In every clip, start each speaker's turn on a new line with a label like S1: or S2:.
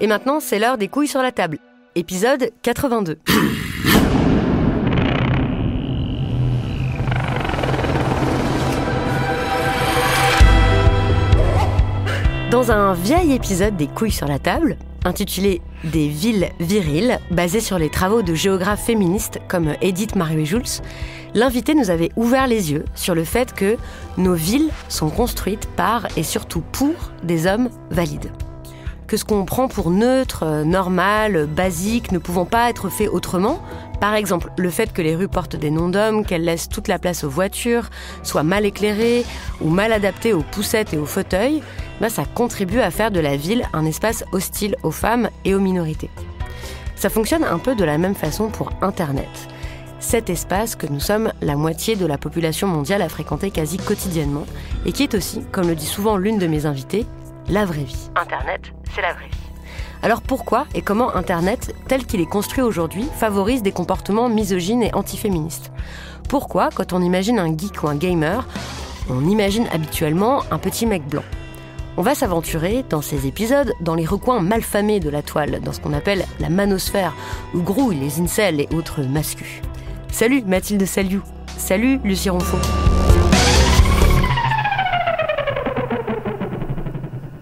S1: Et maintenant, c'est l'heure des couilles sur la table. Épisode 82. Dans un vieil épisode des couilles sur la table, intitulé Des villes viriles, basé sur les travaux de géographes féministes comme Edith Marie-Jules, l'invité nous avait ouvert les yeux sur le fait que nos villes sont construites par et surtout pour des hommes valides que ce qu'on prend pour neutre, euh, normal, euh, basique, ne pouvant pas être fait autrement. Par exemple, le fait que les rues portent des noms d'hommes, qu'elles laissent toute la place aux voitures, soient mal éclairées ou mal adaptées aux poussettes et aux fauteuils, bah, ça contribue à faire de la ville un espace hostile aux femmes et aux minorités. Ça fonctionne un peu de la même façon pour Internet. Cet espace que nous sommes la moitié de la population mondiale à fréquenter quasi quotidiennement et qui est aussi, comme le dit souvent l'une de mes invitées, la vraie vie. Internet, c'est la vraie vie. Alors pourquoi et comment Internet, tel qu'il est construit aujourd'hui, favorise des comportements misogynes et antiféministes Pourquoi, quand on imagine un geek ou un gamer, on imagine habituellement un petit mec blanc on va s'aventurer dans ces épisodes dans les recoins malfamés de la toile, dans ce qu'on appelle la manosphère, où grouillent les incels et autres mascus. Salut Mathilde Saliou. Salut Lucie Ronfaux.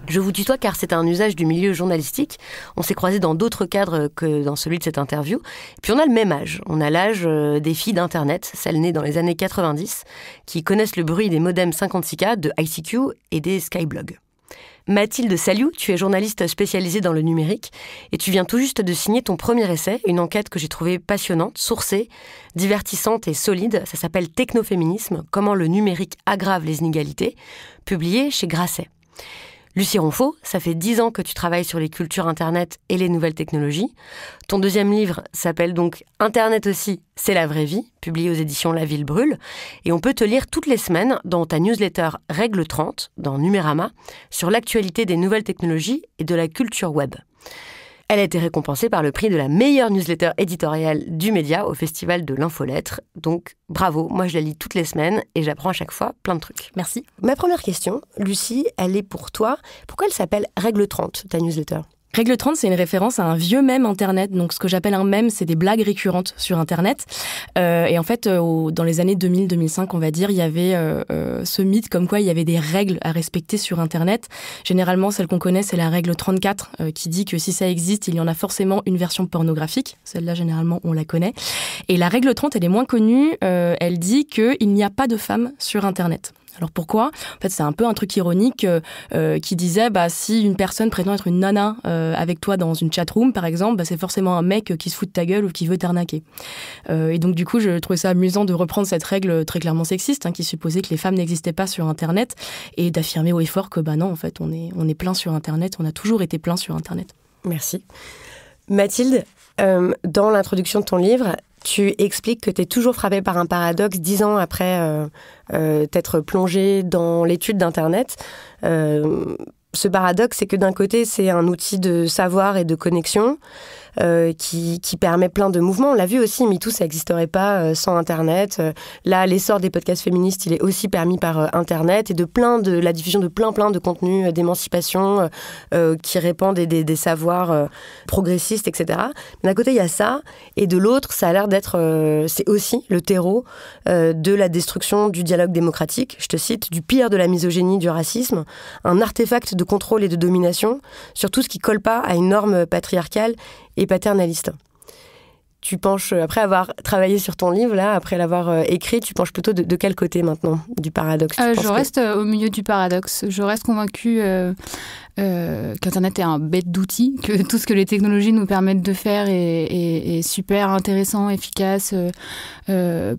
S1: Je vous tutoie car c'est un usage du milieu journalistique. On s'est croisés dans d'autres cadres que dans celui de cette interview. puis on a le même âge. On a l'âge euh, des filles d'Internet, celles nées dans les années 90, qui connaissent le bruit des modems 56K, de ICQ et des Skyblog. Mathilde Saliou, tu es journaliste spécialisée dans le numérique et tu viens tout juste de signer ton premier essai, une enquête que j'ai trouvée passionnante, sourcée, divertissante et solide. Ça s'appelle Technoféminisme, comment le numérique aggrave les inégalités, publié chez Grasset. Lucie Ronfaux, ça fait dix ans que tu travailles sur les cultures Internet et les nouvelles technologies. Ton deuxième livre s'appelle donc Internet aussi, c'est la vraie vie, publié aux éditions La Ville Brûle. Et on peut te lire toutes les semaines dans ta newsletter Règle 30, dans Numérama, sur l'actualité des nouvelles technologies et de la culture web. Elle a été récompensée par le prix de la meilleure newsletter éditoriale du média au Festival de l'Infolettre. Donc bravo, moi je la lis toutes les semaines et j'apprends à chaque fois plein de trucs. Merci. Ma première question, Lucie, elle est pour toi. Pourquoi elle s'appelle Règle 30, ta newsletter
S2: Règle 30, c'est une référence à un vieux mème Internet. Donc, ce que j'appelle un mème, c'est des blagues récurrentes sur Internet. Euh, et en fait, euh, dans les années 2000-2005, on va dire, il y avait euh, ce mythe comme quoi il y avait des règles à respecter sur Internet. Généralement, celle qu'on connaît, c'est la règle 34, qui dit que si ça existe, il y en a forcément une version pornographique. Celle-là, généralement, on la connaît. Et la règle 30, elle est moins connue. elle dit qu'il n'y a pas de femmes sur Internet. Alors pourquoi En fait, c'est un peu un truc ironique euh, euh, qui disait bah si une personne prétend être une nana euh, avec toi dans une chatroom par exemple, bah, c'est forcément un mec qui se fout de ta gueule ou qui veut t'arnaquer. et donc du coup, je trouvais ça amusant de reprendre cette règle très clairement sexiste hein, qui supposait que les femmes n'existaient pas sur Internet et d'affirmer haut et que bah non, en fait, on est on est plein sur Internet, on a toujours été plein sur Internet. Merci. Mathilde, dans l'introduction de ton livre, tu expliques
S1: que tu es toujours frappé par un paradoxe dix ans après euh, euh, t'être plongé dans l'étude d'Internet. Euh, ce paradoxe, c'est que d'un côté, c'est un outil de savoir et de connexion, euh, qui, qui, permet plein de mouvements. On l'a vu aussi, MeToo, ça n'existerait pas euh, sans Internet. Euh, là, l'essor des podcasts féministes, il est aussi permis par Internet et de plein de la diffusion de plein plein de contenus d'émancipation qui répandent des, des, savoirs progressistes, etc. d'un côté, il y a ça, et de l'autre, ça a l'air d'être, c'est aussi le terreau de la destruction du dialogue démocratique. Je te cite, du pire de la misogynie, du racisme, un artefact de contrôle et de domination sur tout ce qui colle pas à une norme patriarcale et paternaliste. Tu penches, euh, après avoir travaillé sur ton livre, là, après l'avoir euh, écrit, tu penches plutôt de, quel côté maintenant du paradoxe euh, Je reste
S3: au milieu du paradoxe. Je reste convaincue qu'Internet est un bête d'outils, que tout ce que les technologies nous permettent de faire est super intéressant, efficace,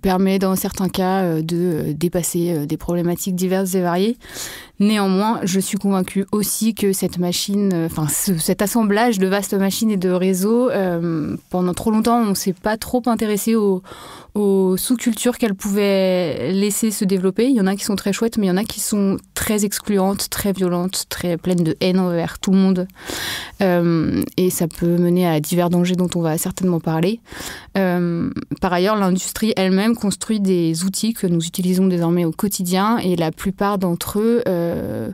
S3: permet dans certains cas de dépasser des problématiques diverses et variées. Néanmoins, je suis convaincue aussi que cette machine, euh, enfin cet assemblage de vastes machines et de réseaux, euh, pendant trop longtemps, on ne s'est pas trop intéressé aux, sous-cultures qu'elle pouvait laisser se développer. Il y en a qui sont très chouettes, mais il y en a qui sont très excluantes, très violentes, très pleines de haine envers tout le monde. Euh, et ça peut mener à divers dangers dont on va certainement parler. par ailleurs, l'industrie elle-même construit des outils que nous utilisons désormais au quotidien et la plupart d'entre eux euh,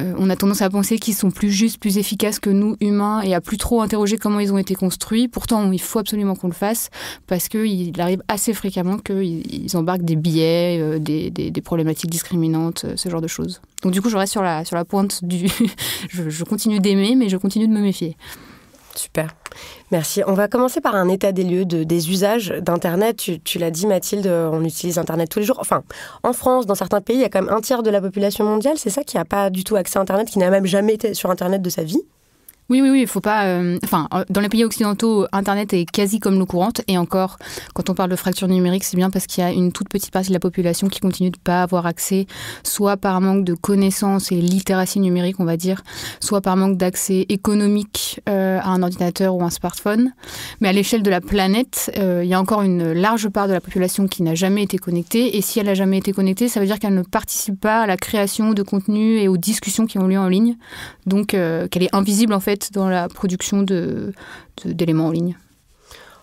S3: euh, on a tendance à penser qu'ils sont plus justes, plus efficaces que nous, humains, et à plus trop interroger comment ils ont été construits. Pourtant, il faut absolument qu'on le fasse, parce qu'il arrive assez fréquemment qu'ils embarquent des biais, euh, des, problématiques discriminantes, ce genre de choses. Donc du coup, je reste sur la, pointe du... je continue d'aimer, mais je continue de me méfier.
S1: Super. Merci. On va commencer par un état des lieux des usages d'Internet. Tu, tu l'as dit, Mathilde, on utilise Internet tous les jours. Enfin, en France, dans certains pays, il y a quand même un tiers de la population mondiale, c'est ça, qui n'a pas du tout accès à Internet, qui n'a même jamais été sur Internet de sa vie. Oui, oui, oui, il faut pas.
S3: Euh, enfin, euh, dans les pays occidentaux, Internet est quasi comme l'eau courante. Et encore, quand on parle de fracture numérique, c'est bien parce qu'il y a une toute petite partie de la population qui continue de pas avoir accès, soit par manque de connaissances et littératie numérique, on va dire, soit par manque d'accès économique euh, à un ordinateur ou un smartphone. Mais à l'échelle de la planète, il y a encore une large part de la population qui n'a jamais été connectée. Et si elle n'a jamais été connectée, ça veut dire qu'elle ne participe pas à la création de contenu et aux discussions qui ont lieu en ligne. Donc, qu'elle est invisible en fait dans la production
S1: d'éléments de, d'éléments en ligne.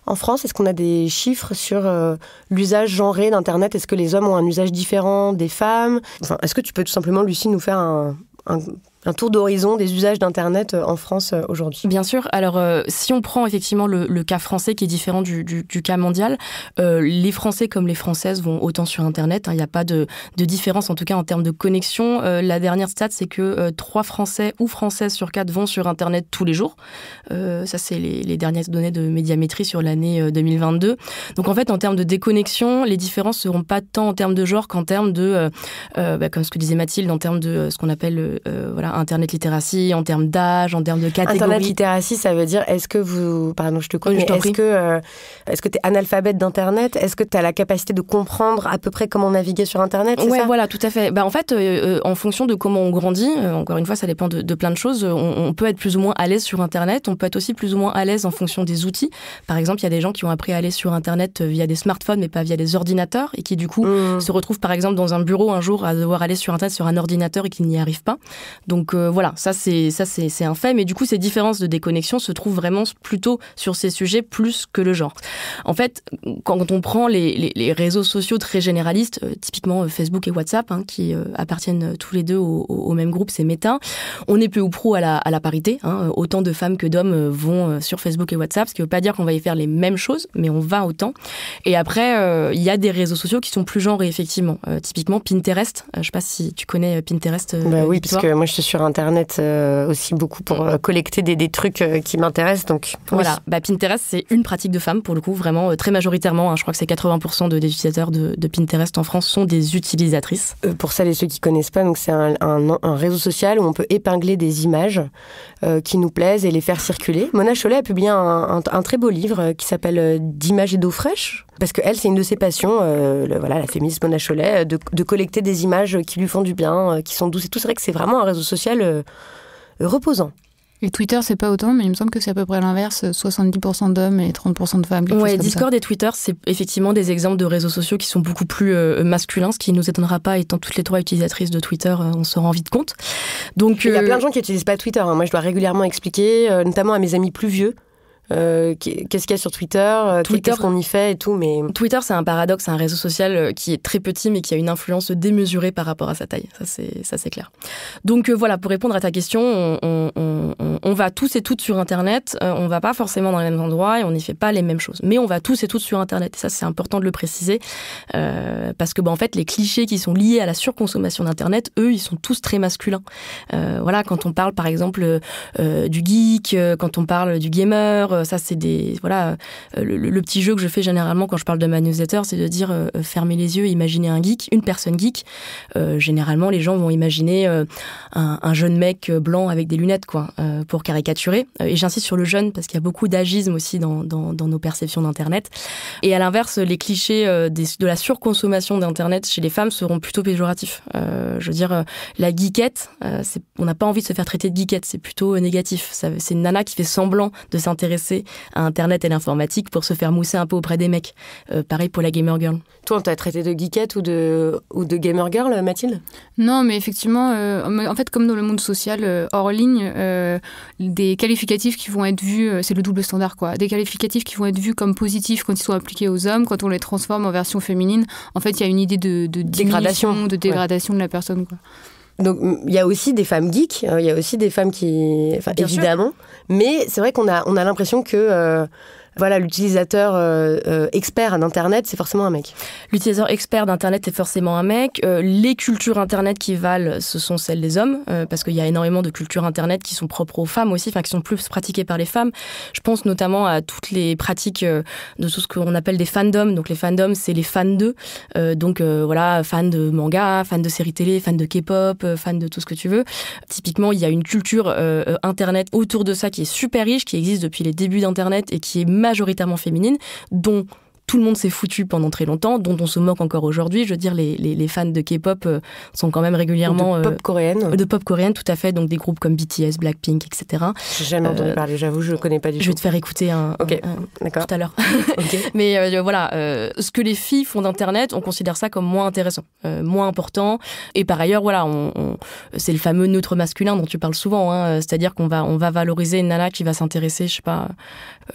S1: En France, est-ce qu'on a des chiffres sur euh, l'usage genré d'Internet Est-ce que les hommes ont un usage différent des femmes enfin, Est-ce que tu peux tout simplement, Lucie,
S2: nous faire un un tour d'horizon des usages d'Internet euh, en France euh, aujourd'hui. Bien sûr. Alors, euh, si on prend effectivement le, cas français qui est différent du, cas mondial, les Français comme les Françaises vont autant sur Internet. Hein. Il n'y a pas de, différence, en tout cas en termes de connexion. la dernière stat, c'est que trois Français ou Françaises sur quatre vont sur Internet tous les jours. ça, c'est les, dernières données de médiamétrie sur l'année 2022. Donc, en fait, en termes de déconnexion, les différences ne seront pas tant en termes de genre qu'en termes de, bah, comme ce que disait Mathilde, en termes de ce qu'on appelle voilà, Internet littératie en termes d'âge, en termes de catégorie. Internet littératie,
S1: ça veut dire est-ce que vous, pardon, je te connais, oui, est-ce que euh, est-ce que t'es analphabète d'internet Est-ce que tu as la capacité de comprendre à peu près comment naviguer sur internet Ouais,
S2: voilà, tout à fait. Bah en fait, euh, euh, en fonction de comment on grandit, encore une fois, ça dépend de, plein de choses. On, peut être plus ou moins à l'aise sur internet. On peut être aussi plus ou moins à l'aise en fonction des outils. Par exemple, il y a des gens qui ont appris à aller sur internet via des smartphones, mais pas via des ordinateurs, et qui du coup mmh. se retrouvent par exemple dans un bureau un jour à devoir aller sur internet sur un ordinateur et qui n'y arrivent pas. Donc donc euh, voilà, ça c'est ça c'est un fait. Mais du coup, ces différences de déconnexion se trouvent vraiment plutôt sur ces sujets plus que le genre. En fait, quand on prend les, réseaux sociaux très généralistes, euh, typiquement euh, Facebook et WhatsApp, hein, qui appartiennent tous les deux au, même groupe, c'est Meta, on est peu ou prou à la, parité. Hein. autant de femmes que d'hommes vont sur Facebook et WhatsApp, ce qui ne veut pas dire qu'on va y faire les mêmes choses, mais on va autant. Et après, il y a des réseaux sociaux qui sont plus genrés, effectivement. typiquement Pinterest. je ne sais pas si tu connais Pinterest. bah oui, parce que moi
S1: je suis sur Internet euh, aussi beaucoup pour euh, collecter des, des trucs euh, qui m'intéressent. Donc
S2: voilà, bah, Pinterest c'est une pratique de femmes pour le coup, vraiment très majoritairement. Hein. je crois que c'est 80% de, des utilisateurs de, Pinterest en France sont des utilisatrices. pour celles et ceux qui connaissent pas, donc c'est un,
S1: réseau social où on peut épingler des images qui nous plaisent et les faire circuler. Mona Chollet a publié un, un très beau livre qui s'appelle D'images et d'eau fraîche parce que elle, c'est une de ses passions, euh, voilà, la féministe Mona Cholet, euh, de, collecter des images qui lui font du bien, euh, qui sont douces et tout. C'est vrai que c'est vraiment un réseau social reposant. Et Twitter, c'est pas autant, mais il me semble que c'est à
S3: peu près l'inverse, 70% d'hommes et 30% de femmes. Oui, Discord
S2: et Twitter, c'est effectivement des exemples de réseaux sociaux qui sont beaucoup plus masculins, ce qui ne nous étonnera pas, étant toutes les trois utilisatrices de Twitter, on se rend vite compte. Donc, Il y a plein de
S1: gens qui n'utilisent pas Twitter. Hein. Moi, je dois régulièrement expliquer, notamment à mes amis plus
S2: vieux, euh, qu'est-ce qu'il y a sur Twitter, euh, Twitter qu'est-ce qu'on y fait et tout. Mais Twitter, c'est un paradoxe, c'est un réseau social euh, qui est très petit mais qui a une influence démesurée par rapport à sa taille. Ça c'est ça c'est clair. Donc voilà, pour répondre à ta question, on, on, on, va tous et toutes sur Internet. on va pas forcément dans les mêmes endroits et on n'y fait pas les mêmes choses. Mais on va tous et toutes sur Internet. Et ça c'est important de le préciser parce que bah, en fait les clichés qui sont liés à la surconsommation d'Internet, eux, ils sont tous très masculins. voilà, quand on parle par exemple du geek, quand on parle du gamer euh, ça c'est des voilà euh, le, petit jeu que je fais généralement quand je parle de ma newsletter, c'est de dire euh, fermez les yeux, imaginez un geek, une personne geek. généralement, les gens vont imaginer un, jeune mec blanc avec des lunettes quoi, pour caricaturer. Et j'insiste sur le jeune parce qu'il y a beaucoup d'agisme aussi dans, nos perceptions d'internet. Et à l'inverse, les clichés de la surconsommation d'internet chez les femmes seront plutôt péjoratifs. je veux dire, la geekette, on n'a pas envie de se faire traiter de geekette, c'est plutôt négatif. C'est une nana qui fait semblant de s'intéresser à Internet et l'informatique pour se faire mousser un peu auprès des mecs. Euh, pareil pour la Gamer Girl.
S1: Toi, on t'a traité de geekette ou de, ou de Gamer Girl, euh, Mathilde Non, mais effectivement,
S3: euh, en fait, comme dans le monde social, hors ligne, des qualificatifs qui vont être vus, c'est le double standard, quoi. Des qualificatifs qui vont être vus comme positifs quand ils sont appliqués aux hommes, quand on les transforme en version féminine. En fait, il y a une idée de, de dégradation, de dégradation de la personne, quoi.
S1: Donc il y a aussi des femmes geeks, hein, il y a aussi des femmes qui, évidemment, mais c'est vrai qu'on a,
S2: on a l'impression que euh, voilà, l'utilisateur euh, euh, expert d'Internet, c'est forcément un mec. L'utilisateur expert d'Internet est forcément un mec. Euh, les cultures Internet qui valent, ce sont celles des hommes, parce qu'il y a énormément de cultures Internet qui sont propres aux femmes aussi, enfin qui sont plus pratiquées par les femmes. Je pense notamment à toutes les pratiques de tout ce qu'on appelle des fandoms. Donc les fandoms, c'est les fans d'eux. donc voilà, fans de manga, fans de séries télé, fans de K-pop, fans de tout ce que tu veux. Typiquement, il y a une culture Internet autour de ça qui est super riche, qui existe depuis les débuts d'Internet et qui est majoritairement féminines, dont tout le monde s'est foutu pendant très longtemps, dont on se moque encore aujourd'hui. Je veux dire, les, les, fans de K-pop euh, sont quand même régulièrement... De euh, pop coréenne. de pop coréenne, tout à fait. Donc des groupes comme BTS, Blackpink, etc. J'ai jamais entendu euh, parler, j'avoue, je ne connais pas du tout. Je vais te faire écouter un... Ok, d'accord tout à l'heure. Ok. Mais voilà, ce que les filles font d'Internet, on considère ça comme moins intéressant, moins important. Et par ailleurs, voilà, on, c'est le fameux neutre masculin dont tu parles souvent. Hein, C'est-à-dire qu'on va, on va valoriser une nana qui va s'intéresser, je sais pas,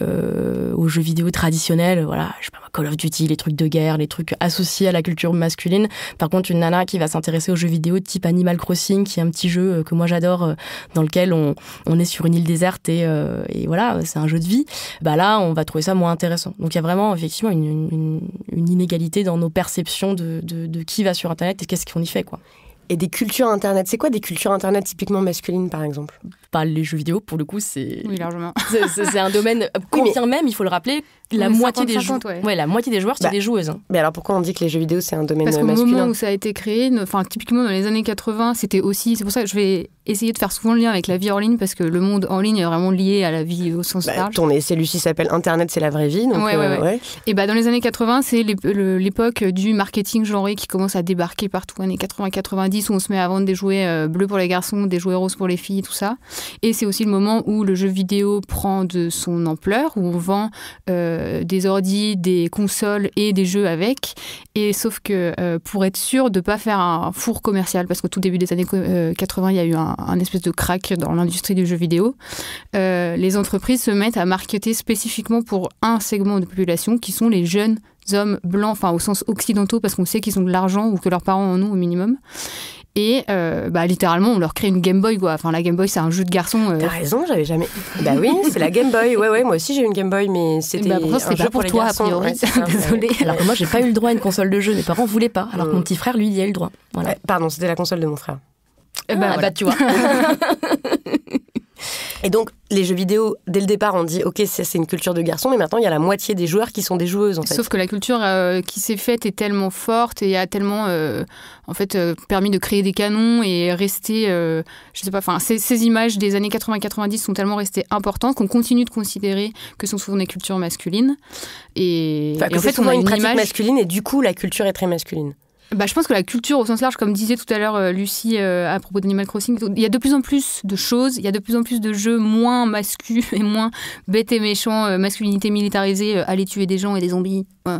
S2: aux jeux vidéo traditionnels, voilà, je sais pas Call of Duty, les trucs de guerre, les trucs associés à la culture masculine. Par contre, une nana qui va s'intéresser aux jeux vidéo type Animal Crossing, qui est un petit jeu euh, que moi j'adore, euh, dans lequel on, est sur une île déserte euh, et, voilà, c'est un jeu de vie. Bah là, on va trouver ça moins intéressant. Donc il y a vraiment effectivement une, inégalité dans nos perceptions de, de qui va sur Internet et qu'est-ce qu'on y fait, quoi. Et des cultures Internet, c'est quoi des cultures Internet typiquement masculines par exemple Pas bah, les jeux vidéo, pour le coup, c'est. Oui, largement. C'est un domaine. Combien oui, même, il faut le rappeler, la, moitié, des ouais. la moitié des joueurs, c'est bah, des joueuses. Hein. Mais
S1: alors pourquoi on dit que les jeux vidéo, c'est un domaine Parce masculin Parce qu'au moment où
S2: ça a été créé, enfin, typiquement dans les années 80, c'était aussi.
S3: C'est pour ça que je vais essayer de faire souvent le lien avec la vie en ligne, parce que le monde en ligne est vraiment lié à la vie au sens
S1: bah, large. c'est ci Lucie, s'appelle Internet, c'est la vraie vie. Donc, ouais, euh,
S3: Et bah, dans les années 80, c'est l'époque du marketing genré qui commence à débarquer partout, années 80-90 où on se met à vendre des jouets euh, bleus pour les garçons, des jouets roses pour les filles, tout ça. Et c'est aussi le moment où le jeu vidéo prend de son ampleur, où on vend euh, des ordi, des consoles et des jeux avec. Et sauf que euh, pour être sûr de ne pas faire un four commercial, parce qu'au tout début des années 80, il y a eu un, espèce de crack dans l'industrie du jeu vidéo, les entreprises se mettent à marketer spécifiquement pour un segment de population qui sont les jeunes hommes blancs, enfin au sens occidentaux, parce qu'on sait qu'ils ont de l'argent ou que leurs parents en ont au minimum. Et euh, bah, littéralement, on leur crée une Game Boy, quoi. Enfin, la Game Boy, c'est un jeu de garçon. Euh. T'as raison, j'avais jamais. bah oui, c'est la Game Boy.
S1: Ouais, ouais, moi aussi j'ai une Game Boy, mais bah, c'était un jeu pas pour, toi, garçons. a priori. Désolée.
S2: Alors que moi, j'ai pas eu le droit à une console de jeu. Mes parents voulaient pas. Alors que mon mm. petit frère, lui, il y a eu le droit. Voilà. Euh, pardon, c'était la console de mon frère.
S1: Bah, ah, bah, tu vois. Et donc, les jeux vidéo, dès le départ, on dit, OK, c'est une culture de garçons, mais maintenant, il y a la moitié des joueurs qui sont des joueuses. En Sauf que la culture euh, qui s'est
S3: faite est tellement forte et a tellement, euh, en fait, euh, permis de créer des canons et rester, je sais pas, enfin, ces, images des années 80-90 sont tellement restées importantes qu'on continue de considérer que sont souvent des cultures masculines. Et, en fait, on a une pratique masculine
S1: et du coup, la culture est très masculine
S3: bah, Je pense que la culture au sens large, comme disait tout à l'heure euh, Lucie euh, à propos d'Animal Crossing, il y a de plus en plus de choses, il y a de plus en plus de jeux moins masculins et moins bêtes et méchants, euh, masculinité militarisée, aller tuer des gens et des zombies, qu'autrefois.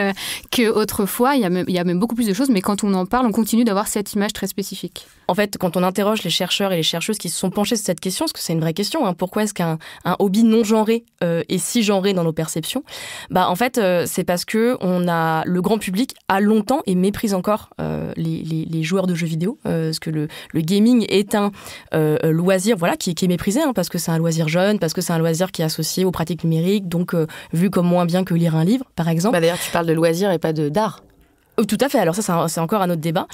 S3: Hein.
S2: que autrefois. Il y, a même, il y a même beaucoup plus de choses, mais quand on en parle, on continue d'avoir cette image très spécifique. En fait, quand on interroge les chercheurs et les chercheuses qui se sont penchés sur cette question, parce que c'est une vraie question, hein, pourquoi est-ce qu'un un hobby non genré est si genré dans nos perceptions Bah en fait, c'est parce que on a le grand public a longtemps méprise encore euh, les, joueurs de jeux vidéo, euh, parce que le, gaming est un euh, loisir voilà, qui, est méprisé, hein, parce que c'est un loisir jeune, parce que c'est un loisir qui est associé aux pratiques numériques, donc euh, vu comme moins bien que lire un livre, par exemple. Bah, d'ailleurs, tu parles de loisir et pas de d'art. Euh, tout à fait. Alors ça, c'est encore un autre débat.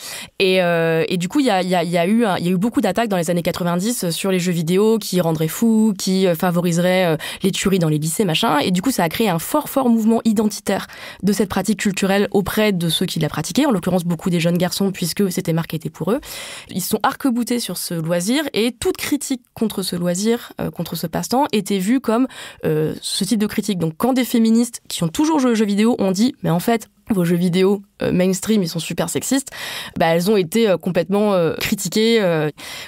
S2: Euh, et, du coup, il y a, y, a eu, beaucoup d'attaques dans les années 90 euh, sur les jeux vidéo qui rendraient fous, qui favoriseraient les tueries dans les lycées, machin. Et du coup, ça a créé un fort, fort mouvement identitaire de cette pratique culturelle auprès de ceux qui la pratiquaient, en l'occurrence beaucoup des jeunes garçons, puisque c'était marketé pour eux. Ils sont arc sur ce loisir et toute critique contre ce loisir, contre ce passe-temps, était vue comme ce type de critique. Donc quand des féministes qui ont toujours joué aux jeux vidéo ont dit, mais en fait, vos jeux vidéo euh, mainstream, ils sont super sexistes, bah, elles ont été euh, complètement euh, critiquées.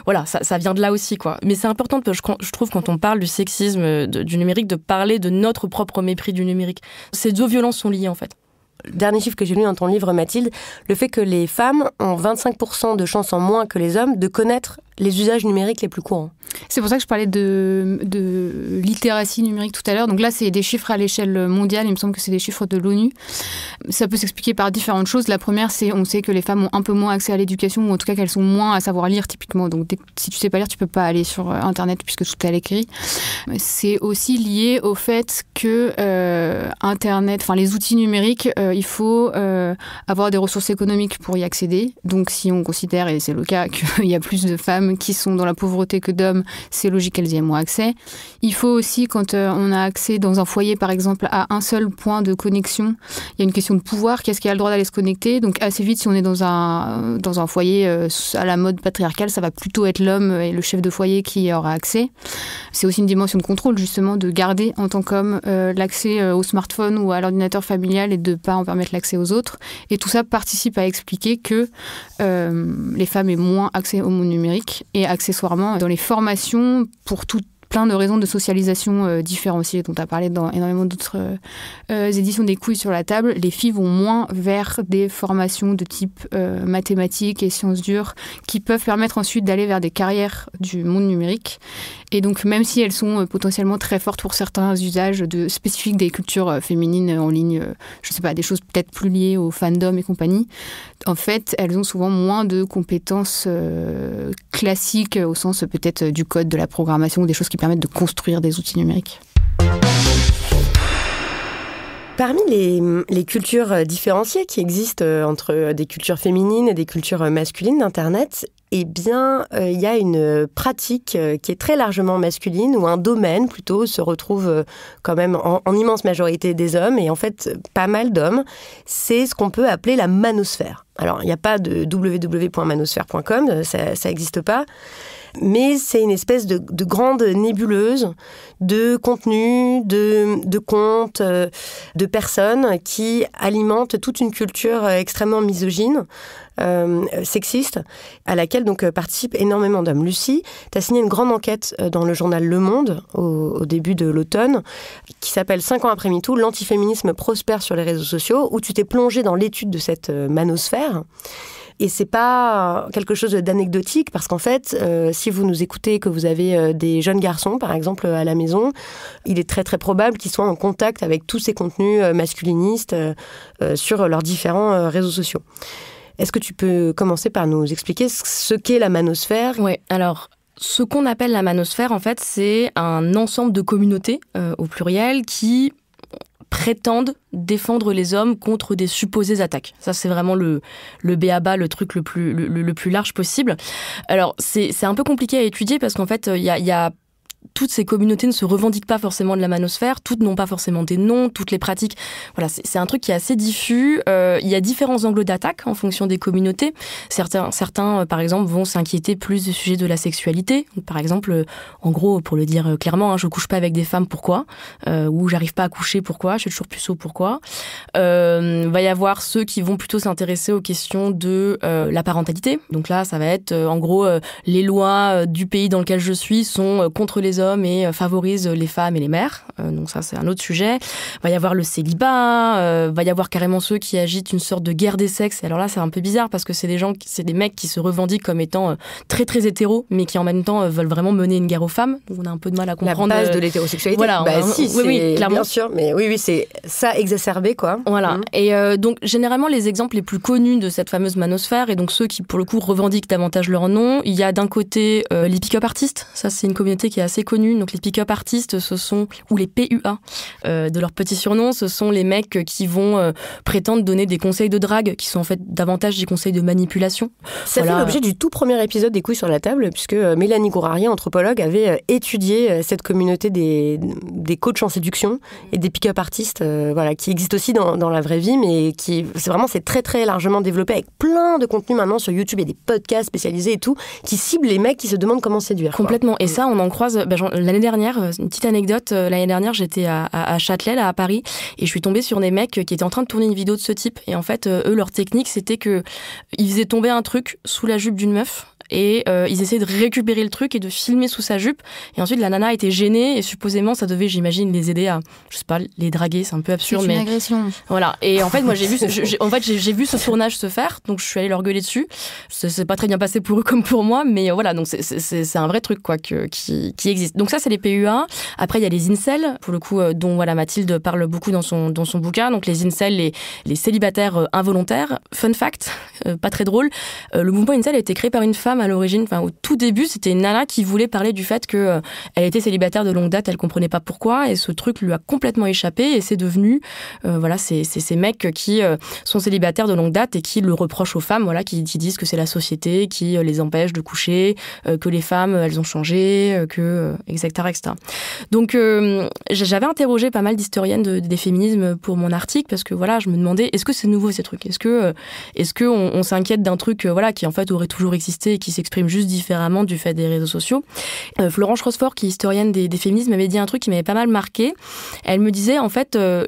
S2: voilà, ça, vient de là aussi, quoi. Mais c'est important, je, je trouve, quand on parle du sexisme, du numérique, de parler de notre propre mépris du numérique. Ces deux violences sont liées, en fait. dernier
S1: chiffre que j'ai lu dans ton livre, Mathilde, le fait que les femmes ont 25% de chances en moins que les hommes de connaître les usages numériques les plus courants. C'est pour ça que je parlais de,
S3: littératie numérique tout à l'heure. Donc là, c'est des chiffres à l'échelle mondiale. Il me semble que c'est des chiffres de l'ONU. Ça peut s'expliquer par différentes choses. La première, c'est on sait que les femmes ont un peu moins accès à l'éducation, ou en tout cas qu'elles sont moins à savoir lire typiquement. Donc si tu sais pas lire, tu peux pas aller sur euh, Internet puisque tout est à l'écrit. C'est aussi lié au fait que euh, Internet, enfin les outils numériques, euh, il faut avoir des ressources économiques pour y accéder. Donc si on considère, et c'est le cas, qu'il y a plus de femmes qui sont dans la pauvreté que d'hommes, c'est logique qu'elles y aient moins accès. Il faut aussi, quand euh, on a accès dans un foyer, par exemple, à un seul point de connexion, il y a une question de pouvoir, qu'est-ce qui a le droit d'aller se connecter. Donc assez vite, si on est dans un, dans un foyer euh, à la mode patriarcale, ça va plutôt être l'homme et le chef de foyer qui aura accès. C'est aussi une dimension de contrôle, justement, de garder en tant qu'homme euh, l'accès au smartphone ou à l'ordinateur familial et de ne pas en permettre l'accès aux autres. Et tout ça participe à expliquer que les femmes aient moins accès au monde numérique et accessoirement dans les formations pour toutes plein de raisons de socialisation euh, différentes différenciées dont tu as parlé dans énormément d'autres euh, euh, éditions des couilles sur la table. Les filles vont moins vers des formations de type mathématiques et sciences dures qui peuvent permettre ensuite d'aller vers des carrières du monde numérique. Et donc, même si elles sont potentiellement très fortes pour certains usages de, spécifiques des cultures féminines en ligne, je sais pas, des choses peut-être plus liées au fandom et compagnie, en fait, elles ont souvent moins de compétences classiques au sens peut-être du code, de la programmation, des choses qui permettre de construire des outils numériques.
S1: Parmi les, cultures euh, différenciées qui existent euh, entre euh, des cultures féminines et des cultures masculines d'Internet, eh bien, il y a une pratique qui est très largement masculine, ou un domaine plutôt se retrouve quand même en, immense majorité des hommes, et en fait pas mal d'hommes. C'est ce qu'on peut appeler la manosphère. Alors, il n'y a pas de www.manosphère.com, ça n'existe pas. Mais c'est une espèce de, grande nébuleuse de contenus, de, de contes, euh, de personnes qui alimentent toute une culture euh, extrêmement misogyne, euh, sexiste, à laquelle donc participent énormément d'hommes. Lucie, tu as signé une grande enquête dans le journal Le Monde au, début de l'automne qui s'appelle 5 ans après MeToo, l'antiféminisme prospère sur les réseaux sociaux, où tu t'es plongée dans l'étude de cette manosphère. Et c'est pas quelque chose d'anecdotique parce qu'en fait, euh, si vous nous écoutez que vous avez euh, des jeunes garçons, par exemple, euh, à la maison, il est très très probable qu'ils soient en contact avec tous ces contenus masculinistes sur leurs différents réseaux sociaux. Est-ce que tu peux commencer par nous expliquer ce qu'est la
S2: manosphère Oui, alors ce qu'on appelle la manosphère, en fait, c'est un ensemble de communautés, au pluriel, qui prétendent défendre les hommes contre des supposées attaques. Ça, c'est vraiment le, le béaba, le truc le plus, le, plus large possible. Alors, c'est un peu compliqué à étudier parce qu'en fait, euh, il y a toutes ces communautés ne se revendiquent pas forcément de la manosphère, toutes n'ont pas forcément des noms, toutes les pratiques. Voilà, c'est un truc qui est assez diffus. Euh, il y a différents angles d'attaque en fonction des communautés. Certains, certains euh, par exemple, vont s'inquiéter plus du sujet de la sexualité. par exemple, euh, en gros, pour le dire clairement, je hein, je couche pas avec des femmes, pourquoi euh, Ou j'arrive pas à coucher, pourquoi Je suis toujours puceau, pourquoi euh, Va y avoir ceux qui vont plutôt s'intéresser aux questions de la parentalité. Donc là, ça va être en gros les lois du pays dans lequel je suis sont contre les hommes et euh, favorise les femmes et les mères. Euh, donc ça, c'est un autre sujet. Va y avoir le célibat, hein, euh, va y avoir carrément ceux qui agitent une sorte de guerre des sexes. alors là, c'est un peu bizarre parce que c'est des gens, c'est des mecs qui se revendiquent comme étant très très hétéros, mais qui en même temps veulent vraiment mener une guerre aux femmes. Donc on a un peu de mal à comprendre. La base de l'hétérosexualité. Voilà. Bah, si, oui, Bien sûr, mais oui, oui, c'est ça exacerbé, quoi. Voilà. Mmh. Et donc généralement les exemples les plus connus de cette fameuse manosphère et donc ceux qui pour le coup revendiquent davantage leur nom, il y a d'un côté les pick-up artistes. Ça, c'est une communauté qui est assez donc les pick-up artistes, ce sont ou les PUA euh, de leur petit surnom, ce sont les mecs qui vont euh, prétendre donner des conseils de drague, qui sont en fait davantage des conseils de manipulation. Ça fait l'objet du tout premier épisode des couilles
S1: sur la table, puisque euh, Mélanie Gourarien, anthropologue, avait étudié cette communauté des, des coachs en séduction et des pick-up artistes, voilà, qui existent aussi dans, dans, la vraie vie, mais qui c'est vraiment c'est très très largement développé avec plein de contenu maintenant sur YouTube et des podcasts spécialisés et tout qui
S2: ciblent les mecs qui se demandent comment séduire. Complètement. Et ça, on en croise. Bah, l'année dernière, euh, une petite anecdote, euh, l'année dernière, j'étais à, Châtelet, à Paris, et je suis tombée sur des mecs qui étaient en train de tourner une vidéo de ce type. Et en fait, euh, eux, leur technique, c'était que faisaient tomber un truc sous la jupe d'une meuf et euh, ils essaient de récupérer le truc et de filmer sous sa jupe. Et ensuite, la nana était gênée et supposément, ça devait, j'imagine, les aider à, je sais pas, les draguer. C'est un peu absurde, une agression. Voilà. Et en fait, moi, j'ai vu, en fait, j'ai vu ce tournage se faire, donc je suis allée leur gueuler dessus. C'est pas très bien passé pour eux comme pour moi, mais euh, voilà. Donc c'est un vrai truc quoi qui, existe. Donc ça, c'est les PUA. Après, il y a les incels, pour le coup, euh, dont voilà Mathilde parle beaucoup dans son dans son bouquin. Donc les incels, les, célibataires involontaires. Fun fact, pas très drôle. le mouvement incel a été créé par une femme à l'origine, enfin au tout début, c'était nana qui voulait parler du fait que euh, était célibataire de longue date, elle comprenait pas pourquoi, et ce truc lui a complètement échappé, et c'est devenu, euh, voilà, ces mecs qui euh, sont célibataires de longue date et qui le reprochent aux femmes, voilà, qui, disent que c'est la société qui les empêche de coucher, que les femmes elles ont changé, que etc Donc j'avais interrogé pas mal d'historiennes des féminismes pour mon article parce que voilà, je me demandais est-ce que c'est nouveau ces trucs, est-ce que est-ce que on, s'inquiète d'un truc voilà qui en fait aurait toujours existé et qui s'exprime juste différemment du fait des réseaux sociaux. Euh, Florence Rochefort, qui est historienne des, des, féminismes, avait dit un truc qui m'avait pas mal marqué. Elle me disait, en fait, euh,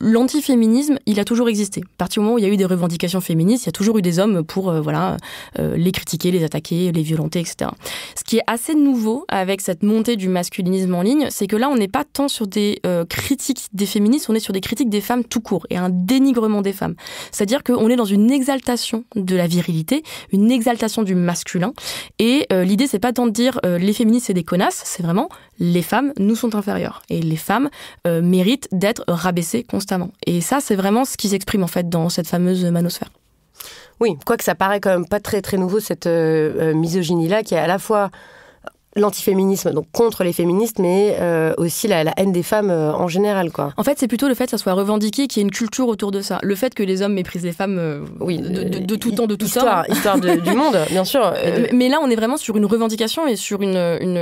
S2: l'antiféminisme, il a toujours existé. À partir du moment où il y a eu des revendications féministes, il y a toujours eu des hommes pour euh, voilà, euh, les critiquer, les attaquer, les violenter, etc. Ce qui est assez nouveau avec cette montée du masculinisme en ligne, c'est que là, on n'est pas tant sur des euh, critiques des féministes, on est sur des critiques des femmes tout court et un dénigrement des femmes. C'est-à-dire qu'on est dans une exaltation de la virilité, une exaltation du masculin. Et l'idée, c'est pas tant de dire les féministes, c'est des connasses, c'est vraiment les femmes nous sont inférieures. Et les femmes méritent d'être rabaissées constamment. Et ça, c'est vraiment ce qui s'exprime en fait dans cette fameuse manosphère.
S1: Oui, quoique ça paraît quand même pas très très nouveau cette euh, euh, misogynie-là, qui est à la fois l'antiféminisme, donc contre les féministes, mais euh, aussi la, haine des femmes euh, en général. Quoi.
S2: En fait, c'est plutôt le fait que ça soit revendiqué, qu'il y ait une culture autour de ça. Le fait que les hommes méprisent les femmes euh, oui, de, tout temps, de tout histoire, Histoire du monde, bien sûr. Mais là, on est vraiment sur une revendication et sur une,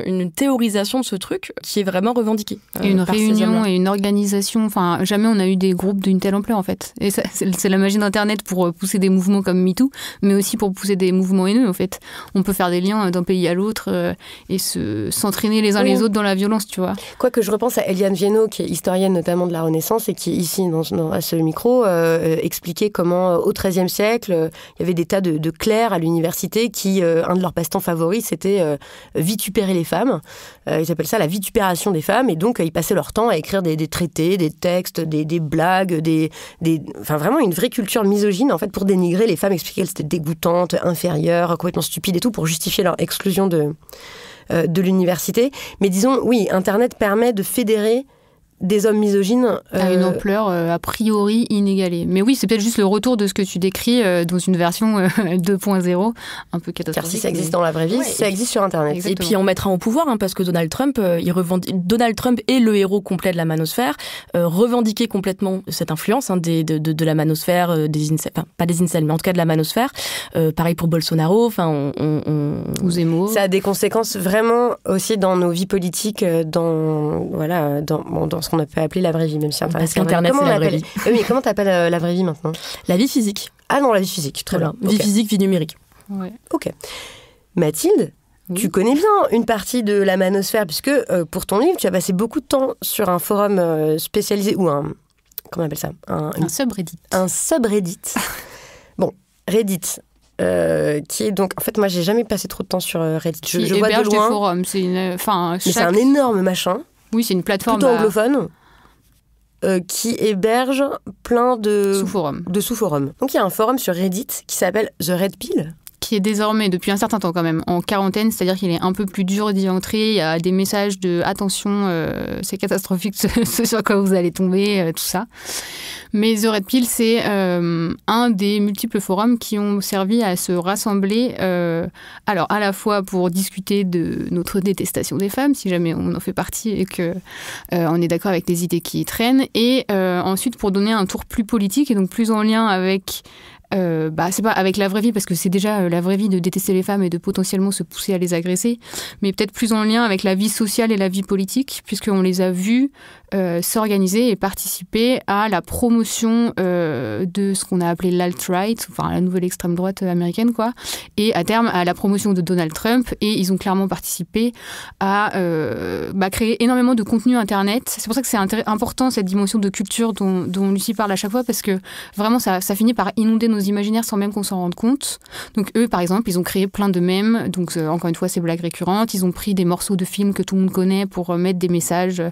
S2: une, théorisation de ce truc qui est vraiment revendiqué une réunion et
S3: une organisation. Enfin, jamais on a eu des groupes d'une telle ampleur, en fait. Et c'est la magie d'Internet pour pousser des mouvements comme MeToo, mais aussi pour pousser des mouvements haineux, en fait. On peut faire des liens
S1: d'un pays à l'autre et s'entraîner les uns les mmh. autres dans la violence, tu vois. Quoique je repense à Eliane Viennot, qui est historienne notamment de la Renaissance et qui ici dans, dans à ce micro euh, expliquait comment euh, au XIIIe siècle il y avait des tas de, clercs à l'université qui euh, un de leurs passe-temps favoris c'était vitupérer les femmes. ils appellent ça la vitupération des femmes et donc ils passaient leur temps à écrire des, traités, des textes, des, des blagues, des, des, enfin vraiment une vraie culture misogyne en fait pour dénigrer les femmes, expliquer qu'elles étaient dégoûtantes, inférieures, complètement stupides et tout pour justifier leur exclusion de euh, de l'université. Mais disons, oui, Internet permet de fédérer des hommes misogynes. À une euh, ampleur euh, a priori inégalée. Mais oui, c'est peut-être juste le retour
S2: de ce que tu décris euh, dans une version 2.0, un peu catastrophique. Car si ça existe dans la vraie vie, ça existe sur Internet. Et puis on mettra en pouvoir, hein, parce que Donald Trump, il Donald Trump est le héros complet de la manosphère, revendiquer complètement cette influence hein, des, de, la manosphère, des incels, pas des incels, mais en tout cas de la manosphère. pareil pour Bolsonaro, enfin on, on, on... Ça
S1: a des conséquences vraiment aussi dans nos vies politiques, dans voilà, dans, dans qu'on peut appeler la vraie vie, même si Internet. Parce qu'Internet, c'est la vraie vie. Eh oui, mais comment t'appelles euh, la vraie vie maintenant La vie physique. Ah non, la vie physique, très bien. Vie physique, vie
S2: numérique. Ouais. Ok.
S1: Mathilde, tu connais bien une partie de la manosphère, puisque euh, pour ton livre, tu as passé beaucoup de temps sur un forum euh, spécialisé, ou un. Comment on appelle ça un, un subreddit. Un subreddit. bon, Reddit, qui est donc en fait moi j'ai jamais passé trop de temps sur Reddit. Je, je vois de loin.
S3: C'est une... enfin, c'est un
S1: énorme machin oui, c'est
S3: une plateforme plutôt bah,
S1: anglophone. Euh, qui héberge plein De sous-forums. Donc il y a un forum sur Reddit qui s'appelle The Red Pill, qui est désormais, depuis un certain temps quand même, en quarantaine,
S3: c'est-à-dire qu'il est un peu plus dur d'y entrer. Il y a des messages de attention, euh, c'est catastrophique ce sur quoi vous allez tomber, euh, tout ça. Mais The Red Pill, c'est euh, un des multiples forums qui ont servi à se rassembler, alors à la fois pour discuter de notre détestation des femmes, si jamais on en fait partie et que on est d'accord avec les idées qui y traînent, et ensuite pour donner un tour plus politique et donc plus en lien avec euh, bah, c'est pas avec la vraie vie, parce que c'est déjà euh, la vraie vie de détester les femmes et de potentiellement se pousser à les agresser, mais peut-être plus en lien avec la vie sociale et la vie politique, puisqu'on les a vues euh, s'organiser et participer à la promotion euh, de ce qu'on a appelé l'alt-right, enfin la nouvelle extrême droite américaine, quoi, et à terme à la promotion de Donald Trump. Et ils ont clairement participé à euh, bah, créer énormément de contenu Internet. C'est pour ça que c'est important cette dimension de culture dont, Lucie parle à chaque fois, parce que vraiment ça, finit par inonder nos imaginaires sans même qu'on s'en rende compte. Donc eux, par exemple, ils ont créé plein de mèmes, donc encore une fois, ces blagues récurrentes, ils ont pris des morceaux de films que tout le monde connaît pour mettre des messages.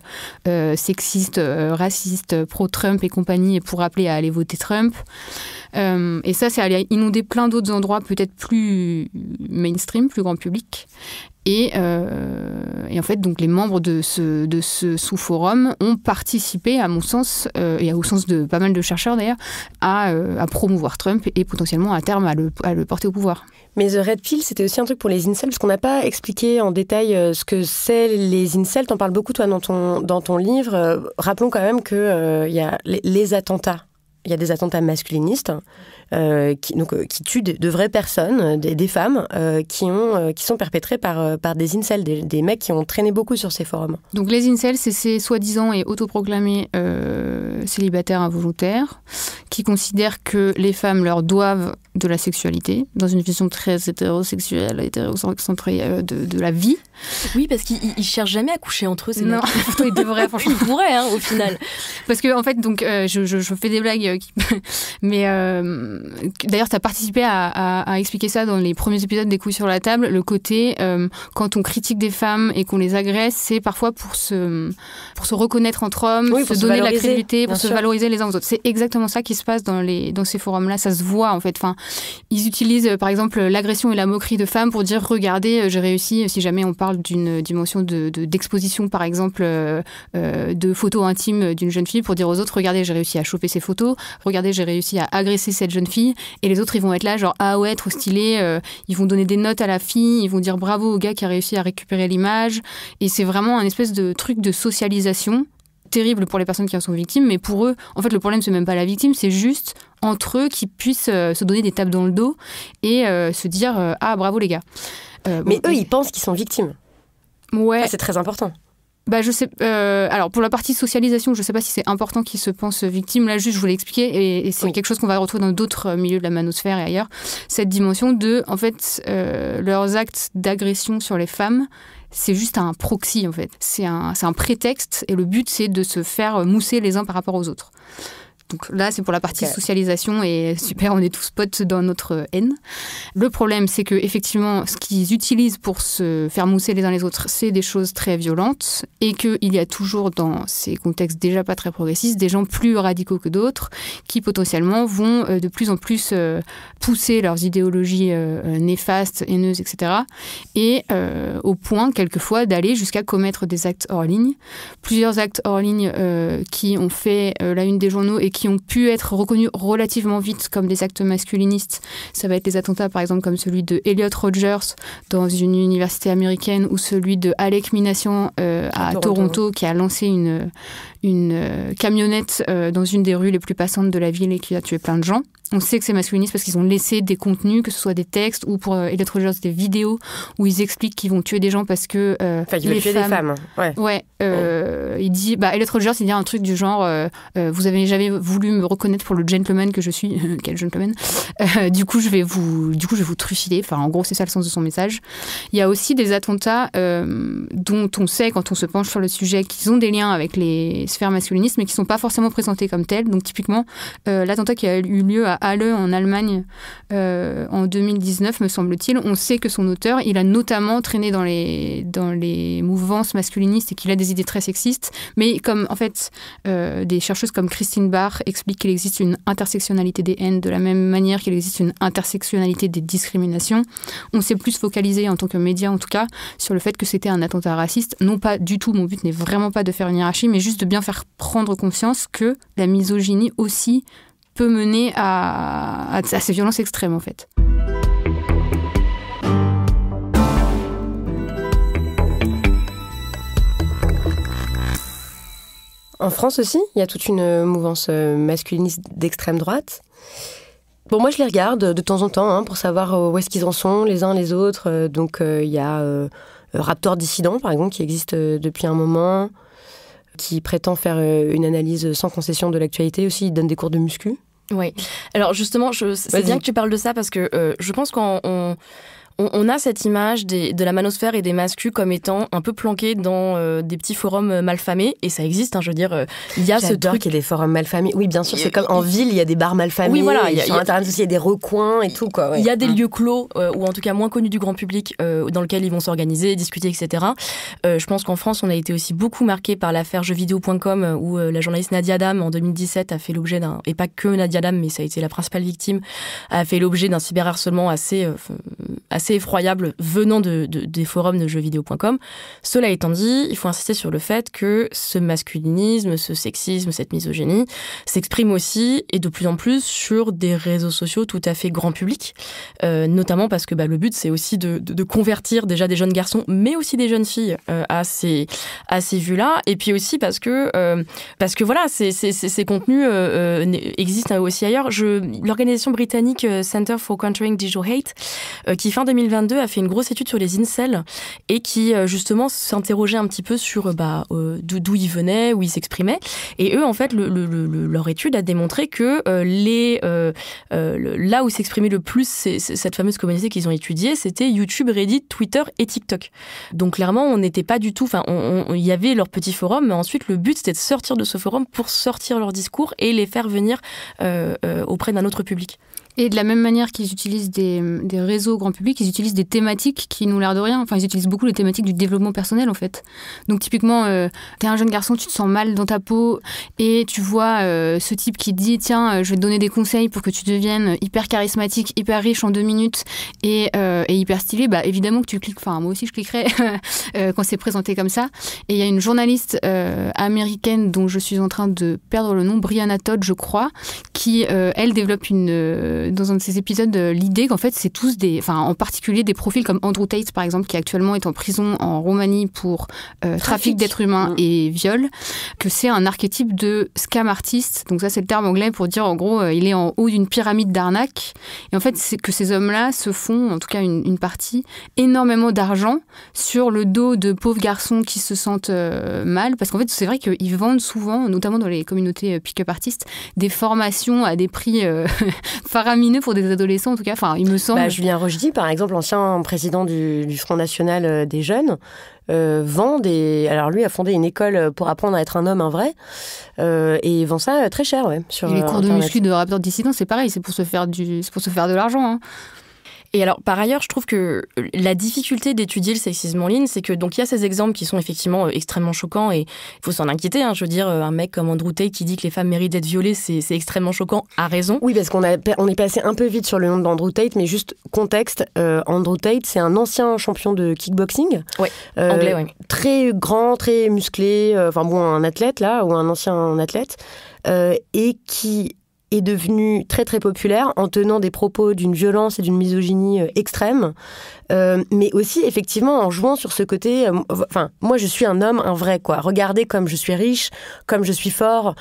S3: Euh, sexistes, euh, racistes, pro-Trump et compagnie, et pour appeler à aller voter Trump. Euh, et ça, c'est aller inonder plein d'autres endroits peut-être plus mainstream, plus grand public. Euh, et, en fait, donc les membres de ce, sous-forum ont participé, à mon sens, euh, et au sens de pas mal de chercheurs d'ailleurs, à, euh, promouvoir
S1: Trump et potentiellement à terme à le, porter au pouvoir. Mais The Red Pill, c'était aussi un truc pour les incels, parce qu'on n'a pas expliqué en détail ce que c'est les incels. T'en parles beaucoup, toi, dans ton, livre. Rappelons quand même qu'il il y a les attentats. Il y a des attentats masculinistes euh, qui, donc, euh, qui tuent de, vraies personnes, euh, des, femmes, qui, ont, qui sont perpétrées par, par des incels, des, mecs qui ont traîné beaucoup sur ces forums.
S3: Donc les incels, c'est ces soi-disant et autoproclamés célibataires involontaires qui considèrent que les femmes leur doivent de la sexualité, dans une vision très hétérosexuelle, hétérocentrée de, de la vie.
S2: Oui, parce qu'ils cherchent jamais à coucher entre eux. Non, ils devraient, franchement. Ils pourraient, hein, au final. Parce que, en fait, donc, euh, je, fais des blagues, euh, mais euh,
S3: d'ailleurs, tu as participé à, expliquer ça dans les premiers épisodes des couilles sur la table. Le côté, quand on critique des femmes et qu'on les agresse, c'est parfois pour se, pour se reconnaître entre hommes, se donner la crédibilité, pour se valoriser les uns aux autres. C'est exactement ça qui se passe dans, les, dans ces forums-là. Ça se voit, en fait. Enfin, ils utilisent, par exemple, l'agression et la moquerie de femmes pour dire regardez, j'ai réussi, si jamais on parle d'une dimension d'exposition, de, d'exposition par exemple, euh, euh, de photos intimes d'une jeune fille pour dire aux autres, regardez, j'ai réussi à choper ces photos, regardez, j'ai réussi à agresser cette jeune fille. Et les autres, ils vont être là, genre, ah ouais, trop stylé, euh, ils vont donner des notes à la fille, ils vont dire bravo au gars qui a réussi à récupérer l'image. Et c'est vraiment un espèce de truc de socialisation terrible pour les personnes qui en sont victimes, mais pour eux, en fait, le problème, c'est même pas la victime, c'est juste entre eux qui puissent se donner des tapes dans le dos et se dire Ah, bravo les gars. mais eux, ils
S1: pensent qu'ils sont victimes.
S3: Ouais. Ah, c'est très important. Bah, je sais. Euh, alors, pour la partie socialisation, je ne sais pas si c'est important qu'ils se pensent victimes. Là, juste, je vous expliquer, et, c'est oh. quelque chose qu'on va retrouver dans d'autres euh, milieux de la manosphère et ailleurs. Cette dimension de, en fait, euh, leurs actes d'agression sur les femmes, c'est juste un proxy, en fait. C'est un, un prétexte, et le but, c'est de se faire mousser les uns par rapport aux autres. Donc là, c'est pour la partie socialisation et super, on est tous potes dans notre haine. Le problème, c'est que effectivement, ce qu'ils utilisent pour se faire mousser les uns les autres, c'est des choses très violentes et qu'il y a toujours dans ces contextes déjà pas très progressistes des gens plus radicaux que d'autres qui potentiellement vont euh, de plus en plus euh, pousser leurs idéologies euh, néfastes, haineuses, etc. Et au point quelquefois d'aller jusqu'à commettre des actes hors ligne. Plusieurs actes hors ligne qui ont fait la une des journaux et qui qui ont pu être reconnus relativement vite comme des actes masculinistes. Ça va être des attentats, par exemple, comme celui de Elliot Rogers dans une université américaine ou celui de Alec Minassian euh, à, Toronto. qui a lancé une, une euh, camionnette euh, dans une des rues les plus passantes de la ville et qui a tué plein de gens. On sait que c'est masculiniste parce qu'ils ont laissé des contenus, que ce soit des textes ou pour Electrojust euh, des vidéos où ils expliquent qu'ils vont tuer des gens parce que enfin, ils les tuer femmes... des femmes. Hein. Ouais. ouais, Il dit, bah, il dit un truc du genre, vous avez jamais voulu me reconnaître pour le gentleman que je suis. Quel gentleman Du coup, je vais vous, du coup, je vais vous trucider. Enfin, en gros, c'est ça le sens de son message. Il y a aussi des attentats dont on sait quand on se penche sur le sujet qu'ils ont des liens avec les sphères masculinistes, mais qui ne sont pas forcément présentées comme telles. Donc typiquement, euh, l'attentat qui a eu lieu à Halle en Allemagne euh, en 2019, me semble-t-il, on sait que son auteur, il a notamment traîné dans les, dans les mouvances masculinistes et qu'il a des idées très sexistes. Mais comme en fait, euh, des chercheuses comme Christine Barr expliquent qu'il existe une intersectionnalité des haines de la même manière qu'il existe une intersectionnalité des discriminations, on s'est plus focalisé en tant que média en tout cas sur le fait que c'était un attentat raciste. Non pas du tout, mon but n'est vraiment pas de faire une hiérarchie, mais juste de bien faire prendre conscience que la misogynie aussi peut mener à, ces violences extrêmes en fait.
S1: En France aussi, il y a toute une euh, mouvance euh, masculiniste d'extrême droite. Bon, moi, je les regarde de temps en temps hein, pour savoir euh, où est-ce qu'ils en sont les uns les autres. Donc, il y a Raptor Dissident, par exemple, qui existe depuis un moment qui prétend faire euh, une analyse sans concession de l'actualité aussi. Il donne des cours de muscu.
S2: Oui. Alors justement, c'est bien que tu parles de ça parce que euh, je pense qu'on on, on a cette image des, de la manosphère et des mascus comme étant un peu planqués dans euh, des petits forums malfamés, et ça existe, hein, je veux dire, euh, il y a ce truc. qu'il y des forums malfamés. Oui, bien sûr, c'est comme en ville, il y a des bars malfamés. Oui, voilà. sur Internet
S1: aussi, il y a des recoins et tout, quoi. Il y a des hein.
S2: lieux clos, euh, ou en tout cas moins connus du grand public, dans lesquels ils vont s'organiser, discuter, etc. je pense qu'en France, on a été aussi beaucoup marqué par l'affaire jeuxvideo.com, où la journaliste Nadia Dam, en 2017, a fait l'objet d'un, et pas que Nadia Dam, mais ça a été la principale victime, a fait l'objet d'un cyberharcèlement assez, assez assez effroyable venant de, des forums de jeux vidéo.com. Cela étant dit, il faut insister sur le fait que ce masculinisme, ce sexisme, cette misogynie s'exprime aussi et de plus en plus sur des réseaux sociaux tout à fait grand public, euh, notamment parce que bah, le but c'est aussi de, convertir déjà des jeunes garçons, mais aussi des jeunes filles euh, à ces, à ces vues-là, et puis aussi parce que, euh, parce que voilà, ces, ces, ces contenus existent aussi ailleurs. L'organisation britannique Center for Countering Digital Hate, qui fin de 2022 a fait une grosse étude sur les incels et qui euh, justement s'interrogeait un petit peu sur euh, bah, euh, d'où ils venaient, où ils s'exprimaient. Et eux, en fait, leur étude a démontré que les, là où s'exprimait le plus cette fameuse communauté qu'ils ont étudiée, c'était YouTube, Reddit, Twitter et TikTok. Donc clairement, on n'était pas du tout. Enfin, il y avait leur petit forum, mais ensuite le but c'était de sortir de ce forum pour sortir leur discours et les faire venir auprès d'un autre public.
S3: Et de la même manière qu'ils utilisent des, des, réseaux grand public, ils utilisent des thématiques qui nous l'air de rien. Enfin, ils utilisent beaucoup les thématiques du développement personnel, en fait. Donc, typiquement, euh, t'es un jeune garçon, tu te sens mal dans ta peau et tu vois euh, ce type qui dit Tiens, euh, je vais te donner des conseils pour que tu deviennes hyper charismatique, hyper riche en deux minutes et, et hyper stylé. Bah, évidemment que tu cliques. Enfin, moi aussi, je cliquerais quand c'est présenté comme ça. Et il y a une journaliste américaine dont je suis en train de perdre le nom, Brianna Todd, je crois, qui, elle, développe une euh, dans un de ces épisodes euh, l'idée qu'en fait, c'est tous des, enfin, en particulier des profils comme Andrew Tate, par exemple, qui actuellement est en prison en Roumanie pour euh, trafic, d'êtres humains et viol, que c'est un archétype de scam artiste. Donc ça, c'est le terme anglais pour dire, en gros, il est en haut d'une pyramide d'arnaque. Et en fait, c'est que ces hommes-là se font, en tout cas une, partie, énormément d'argent sur le dos de pauvres garçons qui se sentent mal. Parce qu'en fait, c'est vrai qu'ils vendent souvent, notamment dans les communautés pick-up artistes, des formations à des prix
S1: mineux pour des adolescents, en tout cas. Enfin, il me semble. Bah, Julien Rochdy, par exemple, ancien président du, Front National euh, des Jeunes, euh, vend des. Alors lui a fondé une école euh, pour apprendre à être un homme, un vrai, et il vend ça très cher, ouais. Sur les cours de muscu de rappeurs dissidents, c'est pareil, c'est pour se faire
S2: du, c'est pour se faire de l'argent. Hein. Et alors, par ailleurs, je trouve que euh, la difficulté d'étudier le sexisme en ligne, c'est que donc il y a ces exemples qui sont effectivement euh, extrêmement choquants et il faut s'en inquiéter. Hein. Je veux dire, euh, un mec comme Andrew Tate qui dit que les femmes méritent d'être violées, c'est extrêmement choquant, à raison. Oui, parce qu'on on est passé
S1: un peu vite sur le nom d'Andrew Tate, mais juste contexte, Andrew Tate, c'est un ancien champion de kickboxing. Oui, anglais, oui. Très grand, très musclé, enfin bon, un athlète là, ou un ancien athlète, et qui est devenu très très populaire en tenant des propos d'une violence et d'une misogynie euh, extrême, euh, mais aussi effectivement en jouant sur ce côté. Euh, enfin, moi je suis un homme, un vrai quoi. Regardez comme je suis riche, comme je suis fort,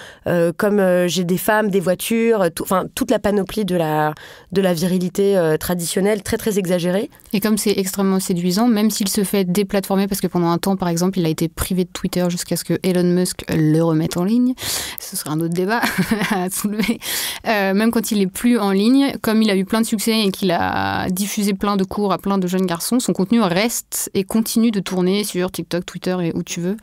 S1: comme j'ai des femmes, des voitures, enfin toute la panoplie de la de la virilité traditionnelle, très très exagérée. Et comme c'est extrêmement séduisant, même s'il se
S3: fait déplatformer parce que pendant un temps, par exemple, il a été privé de Twitter jusqu'à ce que Elon Musk le remette en ligne. Ce serait un autre débat à soulever. Euh, même quand il est plus en ligne, comme il a eu plein de succès et qu'il a diffusé plein de cours à plein de jeunes garçons, son contenu reste et
S1: continue de tourner sur TikTok, Twitter et où tu veux.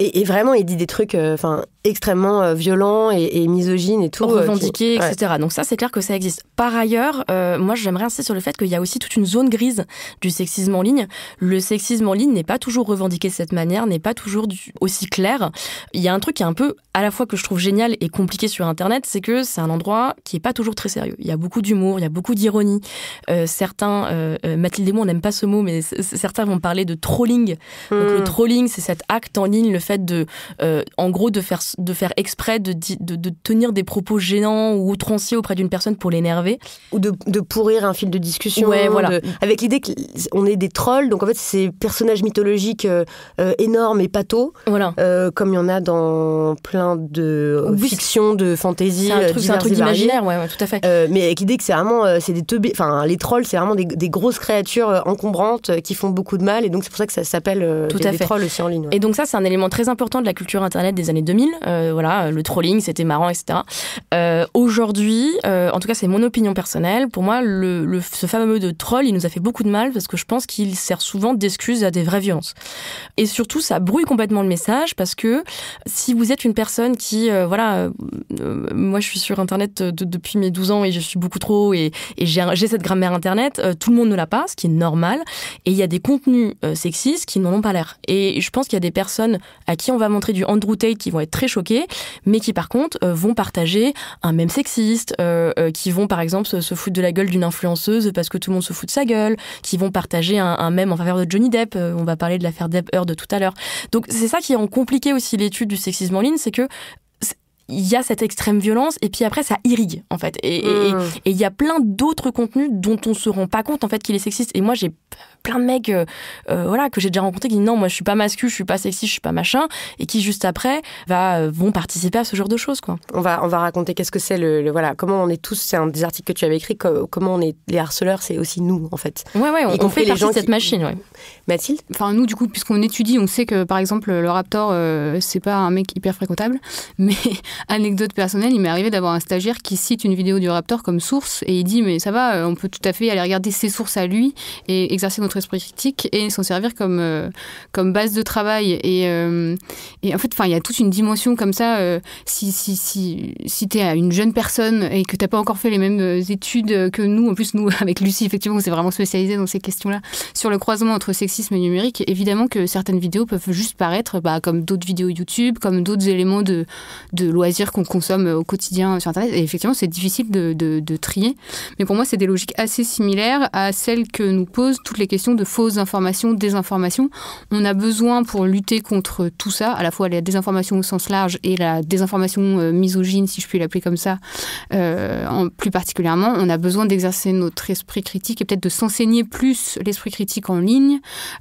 S1: Et, vraiment, il dit des trucs. Euh, enfin,
S2: extrêmement euh, violent et, misogyne et tout. Euh, revendiqué, etc. Donc ça, c'est clair que ça existe. Par ailleurs, euh, moi, j'aimerais insister sur le fait qu'il y a aussi toute une zone grise du sexisme en ligne. Le sexisme en ligne n'est pas toujours revendiqué de cette manière, n'est pas toujours aussi clair. Il y a un truc qui est un peu à la fois que je trouve génial et compliqué sur Internet, c'est que c'est un endroit qui n'est pas toujours très sérieux. Il y a beaucoup d'humour, il y a beaucoup d'ironie. certains, Mathilde et on n'aime pas ce mot, mais certains vont parler de trolling. Donc le hmm. trolling, c'est cet acte en ligne, le fait de, en gros, de faire de faire exprès de, de, tenir des propos gênants ou outranciers auprès d'une personne pour l'énerver. Ou de, pourrir un fil de discussion. Ouais, voilà. avec l'idée qu'on est des trolls, donc en fait, c'est ces
S1: personnages mythologiques euh, euh, énormes et patos, voilà. Euh, comme il y en a dans plein de fictions, de fantaisies. C'est un truc, d'imaginaire, ouais, tout à fait. mais avec l'idée que c'est vraiment, c'est des enfin, les trolls, c'est vraiment des, grosses créatures encombrantes qui font beaucoup de mal, et donc c'est pour ça que ça s'appelle des, trolls aussi
S2: en ligne. Et donc ça, c'est un élément très important de la culture Internet des années 2000, euh, voilà, le trolling, c'était marrant, etc. Euh, aujourd'hui, euh, en tout cas, c'est mon opinion personnelle. Pour moi, le, ce fameux de troll, il nous a fait beaucoup de mal parce que je pense qu'il sert souvent d'excuse à des vraies violences. Et surtout, ça brouille complètement le message parce que si vous êtes une personne qui, voilà, moi, je suis sur Internet depuis mes 12 ans et je suis beaucoup trop et, j'ai cette grammaire Internet, tout le monde ne l'a pas, ce qui est normal. Et il y a des contenus sexistes qui n'en ont pas l'air. Et je pense qu'il y a des personnes à qui on va montrer du Andrew Tate qui vont être très choqués, mais qui par contre euh, vont partager un même sexiste, euh, euh, qui vont par exemple se, foutre de la gueule d'une influenceuse parce que tout le monde se fout de sa gueule, qui vont partager un, même en faveur de Johnny Depp. On va parler de l'affaire Depp Heard tout à l'heure. Donc c'est ça qui rend compliqué aussi l'étude du sexisme en ligne, c'est que il y a cette extrême violence et puis après ça irrigue en fait hmm. et il y a plein d'autres contenus dont on se rend pas compte en fait qu'il est sexiste et moi j'ai plein de mecs euh, euh, voilà que j'ai déjà rencontrés qui disent non moi je suis pas mascu je suis pas sexy je suis pas machin et qui juste après va euh, vont participer à ce genre de choses quoi
S1: on va on va raconter qu'est-ce que c'est le, voilà comment on est tous c'est un des articles que tu avais écrit comment on est les harceleurs c'est aussi nous en fait ouais ouais on, fait les partie gens de cette machine ouais. Mathilde
S3: enfin nous du coup puisqu'on étudie on sait que par exemple le raptor c'est pas un mec hyper fréquentable mais anecdote personnelle il m'est arrivé d'avoir un stagiaire qui cite une vidéo du raptor comme source et il dit mais ça va on peut tout à fait aller regarder ses sources à lui et exercer notre critique et s'en servir comme, euh, comme base de travail. Et, euh, et en fait, il y a toute une dimension comme ça. Euh, si si, si, si tu es une jeune personne et que tu n'as pas encore fait les mêmes études que nous, en plus, nous, avec Lucie, effectivement, on s'est vraiment spécialisé dans ces questions-là, sur le croisement entre sexisme et numérique, évidemment que certaines vidéos peuvent juste paraître bah, comme d'autres vidéos YouTube, comme d'autres éléments de, de loisirs qu'on consomme au quotidien sur Internet. Et effectivement, c'est difficile de, de, de trier. Mais pour moi, c'est des logiques assez similaires à celles que nous posent toutes les questions de fausses informations, désinformations. On a besoin pour lutter contre tout ça, à la fois la désinformation au sens large et la désinformation euh, misogyne, si je puis l'appeler comme ça, euh, en, plus particulièrement, on a besoin d'exercer notre esprit critique et peut-être de s'enseigner plus l'esprit critique en ligne,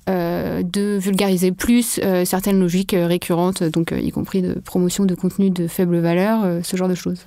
S3: euh, de vulgariser plus certaines logiques récurrentes, donc y compris de promotion de contenu
S2: de faible valeur, ce genre de choses.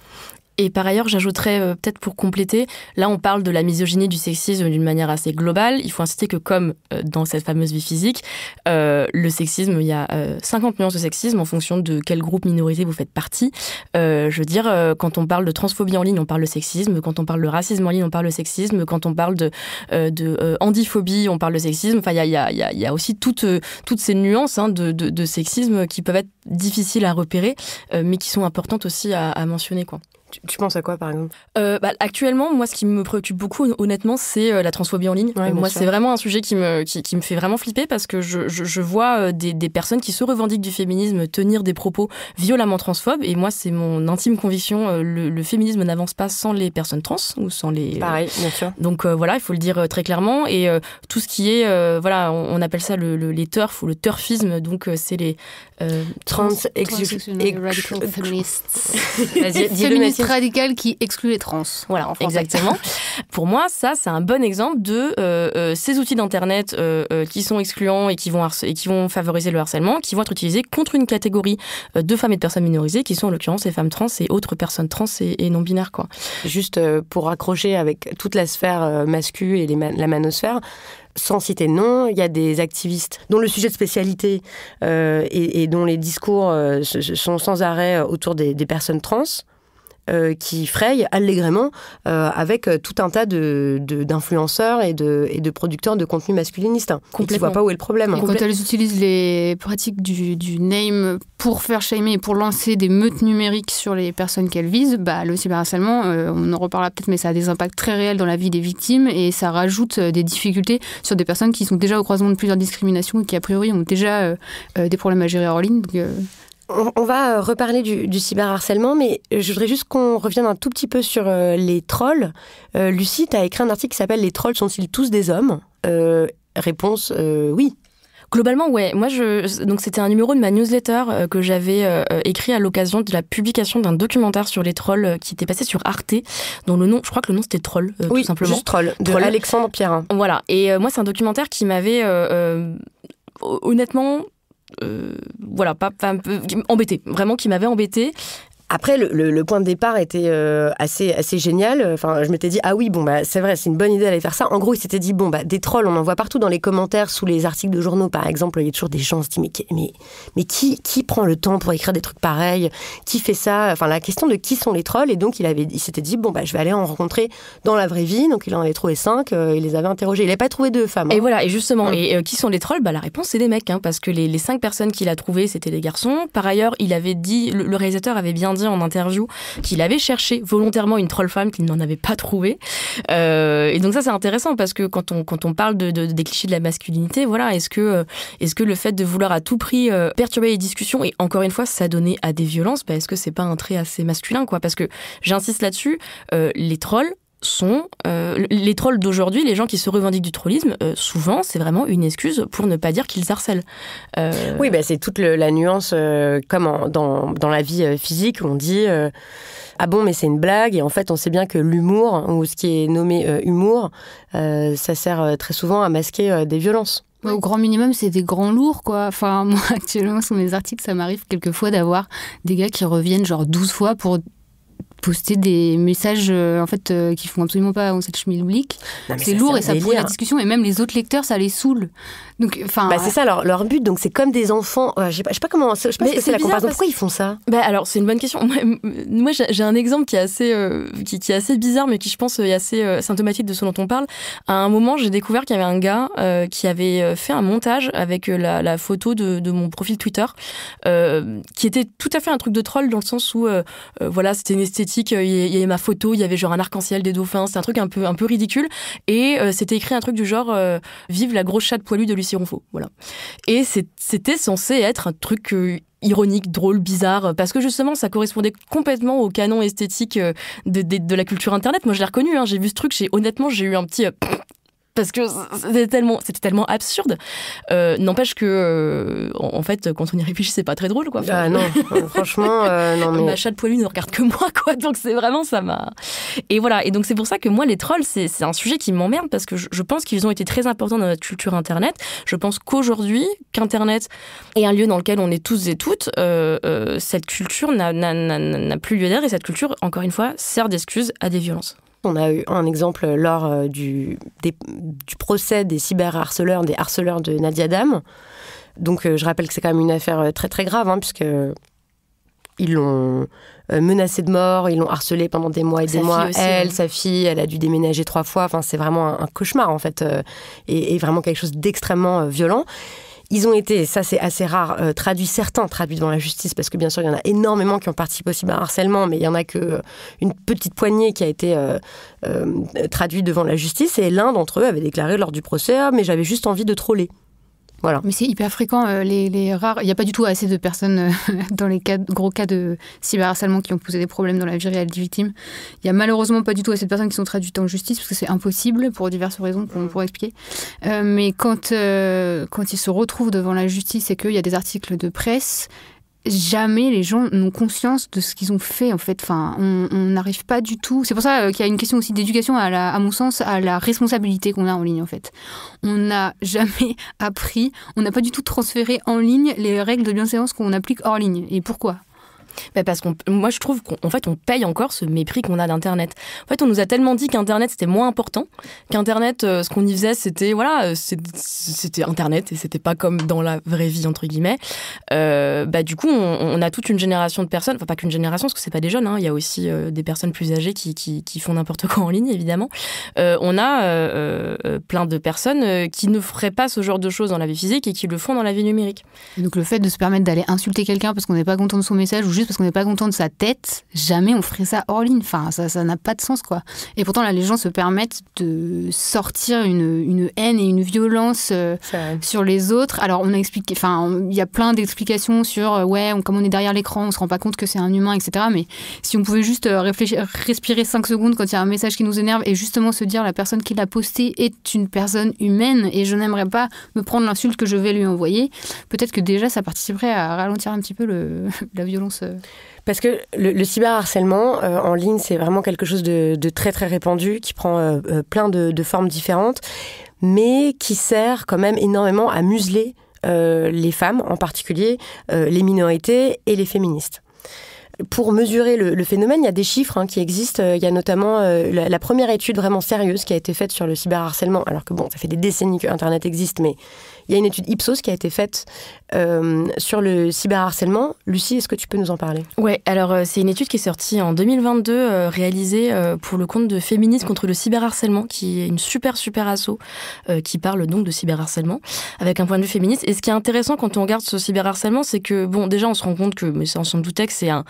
S2: Et par ailleurs, j'ajouterais euh, peut-être pour compléter, là on parle de la misogynie du sexisme d'une manière assez globale. Il faut insister que comme euh, dans cette fameuse vie physique, euh, le sexisme, il y a 50 nuances de sexisme en fonction de quel groupe minorité vous faites partie. je veux dire, quand on parle de transphobie en ligne, on parle de sexisme. Quand on parle de racisme en ligne, on parle de sexisme. Quand on parle de, de handiphobie, on parle de sexisme. Enfin, il y a, aussi toutes, toutes ces nuances hein, de, de, sexisme qui peuvent être difficiles à repérer, mais qui sont importantes aussi à, à mentionner. quoi. Tu, penses à quoi, par exemple euh, bah, Actuellement, moi, ce qui me préoccupe beaucoup, honnêtement, c'est euh, la transphobie en ligne. Euh, moi, c'est vraiment un sujet qui me, qui, me fait vraiment flipper parce que je, vois des, personnes qui se revendiquent du féminisme tenir des propos violemment transphobes. Et moi, c'est mon intime conviction. Le, féminisme n'avance pas sans les personnes trans ou sans les. Pareil, bien sûr. Donc voilà, il faut le dire très clairement. Et tout ce qui est, voilà, on, appelle ça le, les turf ou le turfisme. Donc c'est les trans, ex Radical radical radicale qui exclut les trans. Voilà, en France Exactement. Pour moi, ça, c'est un bon exemple de euh, euh, ces outils d'Internet euh, qui sont excluants et qui, vont et qui vont favoriser le harcèlement, qui vont être utilisés contre une catégorie de femmes et de personnes minorisées, qui sont en l'occurrence les femmes trans et autres personnes trans et, non-binaires. quoi. Juste pour accrocher avec
S1: toute la sphère masculine et la manosphère, sans citer de nom, il y a des activistes dont le sujet de spécialité et, dont les discours sont sans arrêt autour des personnes trans. Euh, qui fraye allégrément euh, avec euh, tout un tas d'influenceurs de, d'influenceurs et, de, et de producteurs de contenu masculiniste. Et ne voient pas où est le problème. Et quand elles
S3: utilisent les pratiques du, du name pour faire shamer et pour lancer des meutes numériques sur les personnes qu'elles visent, bah, le cyberharcèlement, on en reparlera peut-être, mais ça a des impacts très réels dans la vie des victimes et ça rajoute des difficultés sur des personnes qui sont déjà au croisement de plusieurs discriminations et qui, a priori, ont déjà des problèmes à gérer hors
S1: ligne on, va euh, reparler du, du, cyberharcèlement, mais euh, je voudrais juste qu'on revienne un tout petit peu sur euh, les trolls. Lucie,
S2: tu as écrit un article qui s'appelle Les trolls sont-ils tous des hommes Réponse oui. Globalement, ouais. Moi, je donc c'était un numéro de ma newsletter que j'avais écrit à l'occasion de la publication d'un documentaire sur les trolls qui était passé sur Arte, dont le nom, je crois que le nom c'était Troll, oui, tout simplement. Juste troll, de troll. Alexandre Pierrin. Voilà. Et moi, c'est un documentaire qui m'avait honnêtement euh, voilà, pas, pas un peu, embêté, vraiment qui m'avait embêté.
S1: Après, le, point de départ était euh, assez, assez génial. Enfin, je m'étais dit, ah oui, bon, bah, c'est vrai, c'est une bonne idée d'aller faire ça. En gros, il s'était dit, bon, bah, des trolls, on en voit partout dans les commentaires, sous les articles de journaux, par exemple. Il y a toujours des gens qui se disent, mais, mais, qui, qui prend le temps pour écrire des trucs pareils Qui fait ça Enfin, la question de qui sont les trolls. Et donc, il, avait, il s'était dit, bon, bah, je vais aller en rencontrer dans la vraie vie. Donc, il en avait trouvé cinq. et euh, il les avait interrogés. Il n'avait pas trouvé deux femmes. Hein. Et voilà, et justement, hein.
S2: et euh, qui sont les trolls bah, La réponse, c'est des mecs, hein, parce que les, cinq personnes qu'il a trouvées, c'était des garçons. Par ailleurs, il avait dit, le, le réalisateur avait bien dit, en interview qu'il avait cherché volontairement une troll femme qu'il n'en avait pas trouvé euh, et donc ça c'est intéressant parce que quand on quand on parle de, des clichés de la masculinité, voilà, est-ce que euh, est-ce que le fait de vouloir à tout prix euh, perturber les discussions et encore une fois s'adonner à des violences, bah, est-ce que c'est pas un trait assez masculin quoi Parce que j'insiste là-dessus, les trolls sont euh, les trolls d'aujourd'hui, les gens qui se revendiquent du trollisme, euh, souvent c'est vraiment une excuse pour ne pas dire qu'ils harcèlent. Euh, oui,
S1: bah, c'est toute la nuance, comme dans, dans, la vie physique, on dit ah bon mais c'est une blague et en fait on sait bien que l'humour ou ce qui est nommé humour, ça sert très souvent à masquer des violences. au grand minimum, c'est
S3: des grands lourds, quoi. Enfin, moi, actuellement, sur mes articles, ça m'arrive quelquefois d'avoir des gars qui reviennent genre 12 fois pour poster des messages euh, en fait euh, qui font absolument pas en cette
S1: chemise oblique. C'est lourd et ça pourrit la discussion et même les autres lecteurs ça les saoule. Donc, enfin. Bah, c'est ça leur, leur but. Donc, c'est comme des enfants. Euh, je sais pas, comment. Je sais pas c'est la comparaison. Pourquoi ils
S2: font ça Bah, alors, c'est une bonne question. Moi, j'ai un exemple qui est assez, euh, qui, est assez bizarre, mais qui, je pense, est assez euh, symptomatique de ce dont on parle. À un moment, j'ai découvert qu'il y avait un gars qui avait fait un montage avec la, photo de, mon profil Twitter, qui était tout à fait un truc de troll dans le sens où, voilà, c'était une esthétique. Il y avait ma photo, il y avait genre un arc-en-ciel des dauphins. c'est un truc un peu, un peu ridicule. Et c'était écrit un truc du genre "Vive la grosse chatte poilue de Lucie faut, Voilà. Et c'était censé être un truc euh, ironique, drôle, bizarre, parce que justement, ça correspondait complètement au canon esthétique euh, de, la culture Internet. Moi, je l'ai reconnu, hein, j'ai vu ce truc, honnêtement, j'ai eu un petit... Euh, parce que c'était tellement, c'était tellement absurde. Euh, n'empêche que, euh, en fait, quand on y réfléchit, c'est pas très drôle, quoi. Ah non, euh, franchement, non mais... Ma chatte poilue ne regarde que moi, quoi. Donc c'est vraiment ça m'a. Et voilà. Et donc c'est pour ça que moi, les trolls, c'est un sujet qui m'emmerde parce que je, je pense qu'ils ont été très importants dans notre culture internet. Je pense qu'aujourd'hui, qu'internet est un lieu dans lequel on est tous et toutes, cette culture n'a plus lieu d'être et cette culture, encore une fois, sert d'excuse à des violences.
S1: On a eu un exemple lors euh, du, procès des cyberharceleurs, des harceleurs de Nadia Dam. Donc euh, je rappelle que c'est quand même une affaire euh, très très grave, hein, puisque ils l'ont menacée de mort, ils l'ont harcelée pendant des mois et des mois. elle, hein. sa fille, elle a dû déménager trois fois. Enfin, c'est vraiment un, cauchemar en fait, et vraiment quelque chose d'extrêmement violent. Ils ont été, ça c'est assez rare, euh, traduits, certains traduits devant la justice, parce que bien sûr, il y en a énormément qui ont participé au harcèlement, mais il y en a que euh, une petite poignée qui a été euh, traduite devant la justice. Et l'un d'entre eux avait déclaré lors du procès, ah, mais j'avais juste envie de troller. Voilà.
S3: Mais c'est hyper fréquent. Euh, les, rares, il n'y a pas du tout assez de personnes euh, dans les gros cas de cyberharcèlement qui ont posé des problèmes dans la vie réelle des victimes. Il n'y a malheureusement pas du tout assez de personnes qui sont traduites en justice parce que c'est impossible pour diverses raisons qu'on mm. pourra expliquer. Euh, mais quand quand ils se retrouvent devant la justice et qu'il y a des articles de presse jamais les gens n'ont conscience de ce qu'ils ont fait en fait. Enfin, on n'arrive pas du tout. C'est pour ça euh, qu'il y a une question aussi d'éducation à, mon sens, à la responsabilité qu'on a en ligne en fait. On n'a jamais appris, on n'a pas du tout transféré en ligne les règles de bienséance qu'on applique hors ligne. Et pourquoi bah, parce
S2: qu'on, moi, je trouve qu'en fait, on paye encore ce mépris qu'on a d'Internet. En fait, on nous a tellement dit qu'Internet, c'était moins important, qu'Internet, euh, ce qu'on y faisait, c'était, voilà, euh, c'était Internet et c'était pas comme dans la vraie vie, entre guillemets. Euh, bah, du coup, on, a toute une génération de personnes, enfin, pas qu'une génération, parce que c'est pas des jeunes, hein. il y a aussi des personnes plus âgées qui, font n'importe quoi en ligne, évidemment. on a plein de personnes qui ne feraient pas ce genre de choses dans la vie physique et qui
S3: le font dans la vie numérique. donc, le fait de se permettre d'aller insulter quelqu'un parce qu'on n'est pas content de son message parce qu'on n'est pas content de sa tête, jamais on ferait ça hors ligne. Enfin, ça n'a pas de sens, quoi. Et pourtant, la les gens se permettent de sortir une, une haine et une violence euh, sur les autres. Alors, on a expliqué, enfin, il y a plein d'explications sur, euh, ouais, comme on est derrière l'écran, on se rend pas compte que c'est un humain, etc. Mais si on pouvait juste euh, réfléchir, respirer 5 secondes quand il y a un message qui nous énerve et justement se dire la personne qui l'a posté est une personne humaine et je n'aimerais pas me prendre l'insulte que je vais lui envoyer, peut-être que déjà ça participerait à ralentir un petit peu le, la violence euh,
S1: parce que le, cyberharcèlement euh, en ligne, c'est vraiment quelque chose de, très très répandu, qui prend euh, plein de, formes différentes, mais qui sert quand même énormément à museler les femmes, en particulier les minorités et les féministes pour mesurer le, phénomène, il y a des chiffres hein, qui existent. Il y a notamment la, première étude vraiment sérieuse qui a été faite sur le cyberharcèlement. Alors que bon, ça fait des décennies que Internet existe, mais il y a une étude Ipsos qui a été faite euh, sur le
S2: cyberharcèlement. Lucie, est-ce que tu peux nous en parler Oui, alors euh, c'est une étude qui est sortie en 2022, euh, réalisée pour le compte de Féministes contre le cyberharcèlement, qui est une super, super asso qui parle donc de cyberharcèlement, avec un point de vue féministe. Et ce qui est intéressant quand on regarde ce cyberharcèlement, c'est que, bon, déjà, on se rend compte que, mais ça, on que c'est un,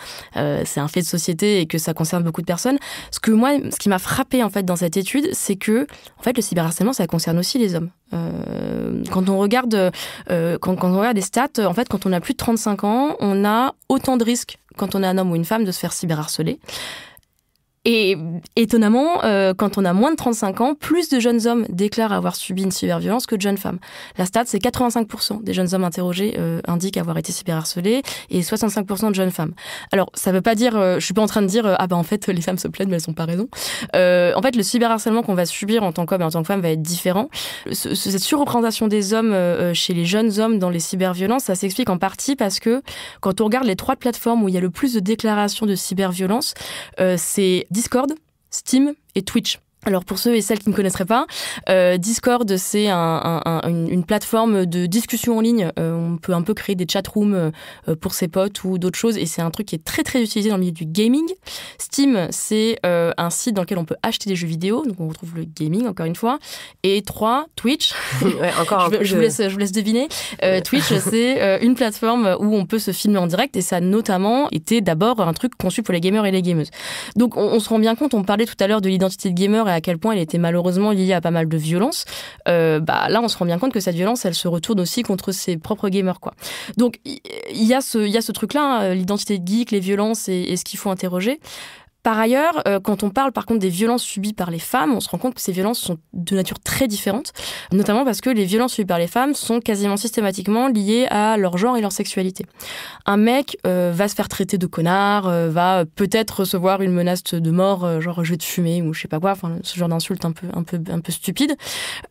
S2: c'est un fait de société et que ça concerne beaucoup de personnes. Ce que moi, ce qui m'a frappé, en fait, dans cette étude, c'est que, en fait, le cyberharcèlement, ça concerne aussi les hommes. Euh, quand on regarde, euh, quand, quand, on regarde des stats, en fait, quand on a plus de 35 ans, on a autant de risques quand on est un homme ou une femme de se faire cyberharceler. Et étonnamment, euh, quand on a moins de 35 ans, plus de jeunes hommes déclarent avoir subi une cyberviolence que de jeunes femmes. La stat, c'est 85% des jeunes hommes interrogés euh, indiquent avoir été cyberharcelés et 65% de jeunes femmes. Alors, ça veut pas dire, euh, je suis pas en train de dire, euh, ah ben en fait, les femmes se plaignent, mais elles ont pas raison. en fait, le cyberharcèlement qu'on va subir en tant qu'homme et en tant que femme va être différent. cette surreprésentation des hommes chez les jeunes hommes dans les cyberviolences, ça s'explique en partie parce que quand on regarde les trois plateformes où il y a le plus de déclarations de cyberviolence, c'est Discord, Steam et Twitch. Alors pour ceux et celles qui ne connaisseraient pas, euh, Discord c'est une plateforme de discussion en ligne. Euh, on peut un peu créer des chat rooms euh, pour ses potes ou d'autres choses et c'est un truc qui est très très utilisé dans le milieu du gaming. Steam c'est un site dans lequel on peut acheter des jeux vidéo, donc on retrouve le gaming encore une fois. Et trois Twitch. ouais, encore. je, je, vous laisse, deviner. Twitch c'est une plateforme où on peut se filmer en direct et ça a notamment été d'abord un truc conçu pour les gamers et les gameuses. Donc on se rend bien compte, on parlait tout à l'heure de l'identité de gamer à quel point elle était malheureusement liée à pas mal de violences, euh, bah, là, on se rend bien compte que cette violence, elle se retourne aussi contre ses propres gamers. Quoi. Donc, il y, a ce, truc-là, hein, l'identité de geek, les violences et, et ce qu'il faut interroger. Par ailleurs, euh, quand on parle par contre des violences subies par les femmes, on se rend compte que ces violences sont de nature très différente, notamment parce que les violences subies par les femmes sont quasiment systématiquement liées à leur genre et leur sexualité. Un mec euh, va se faire traiter de connard, euh, va peut-être recevoir une menace de mort, genre je vais te fumer ou je sais pas quoi, enfin ce genre d'insulte un peu un peu un peu stupide,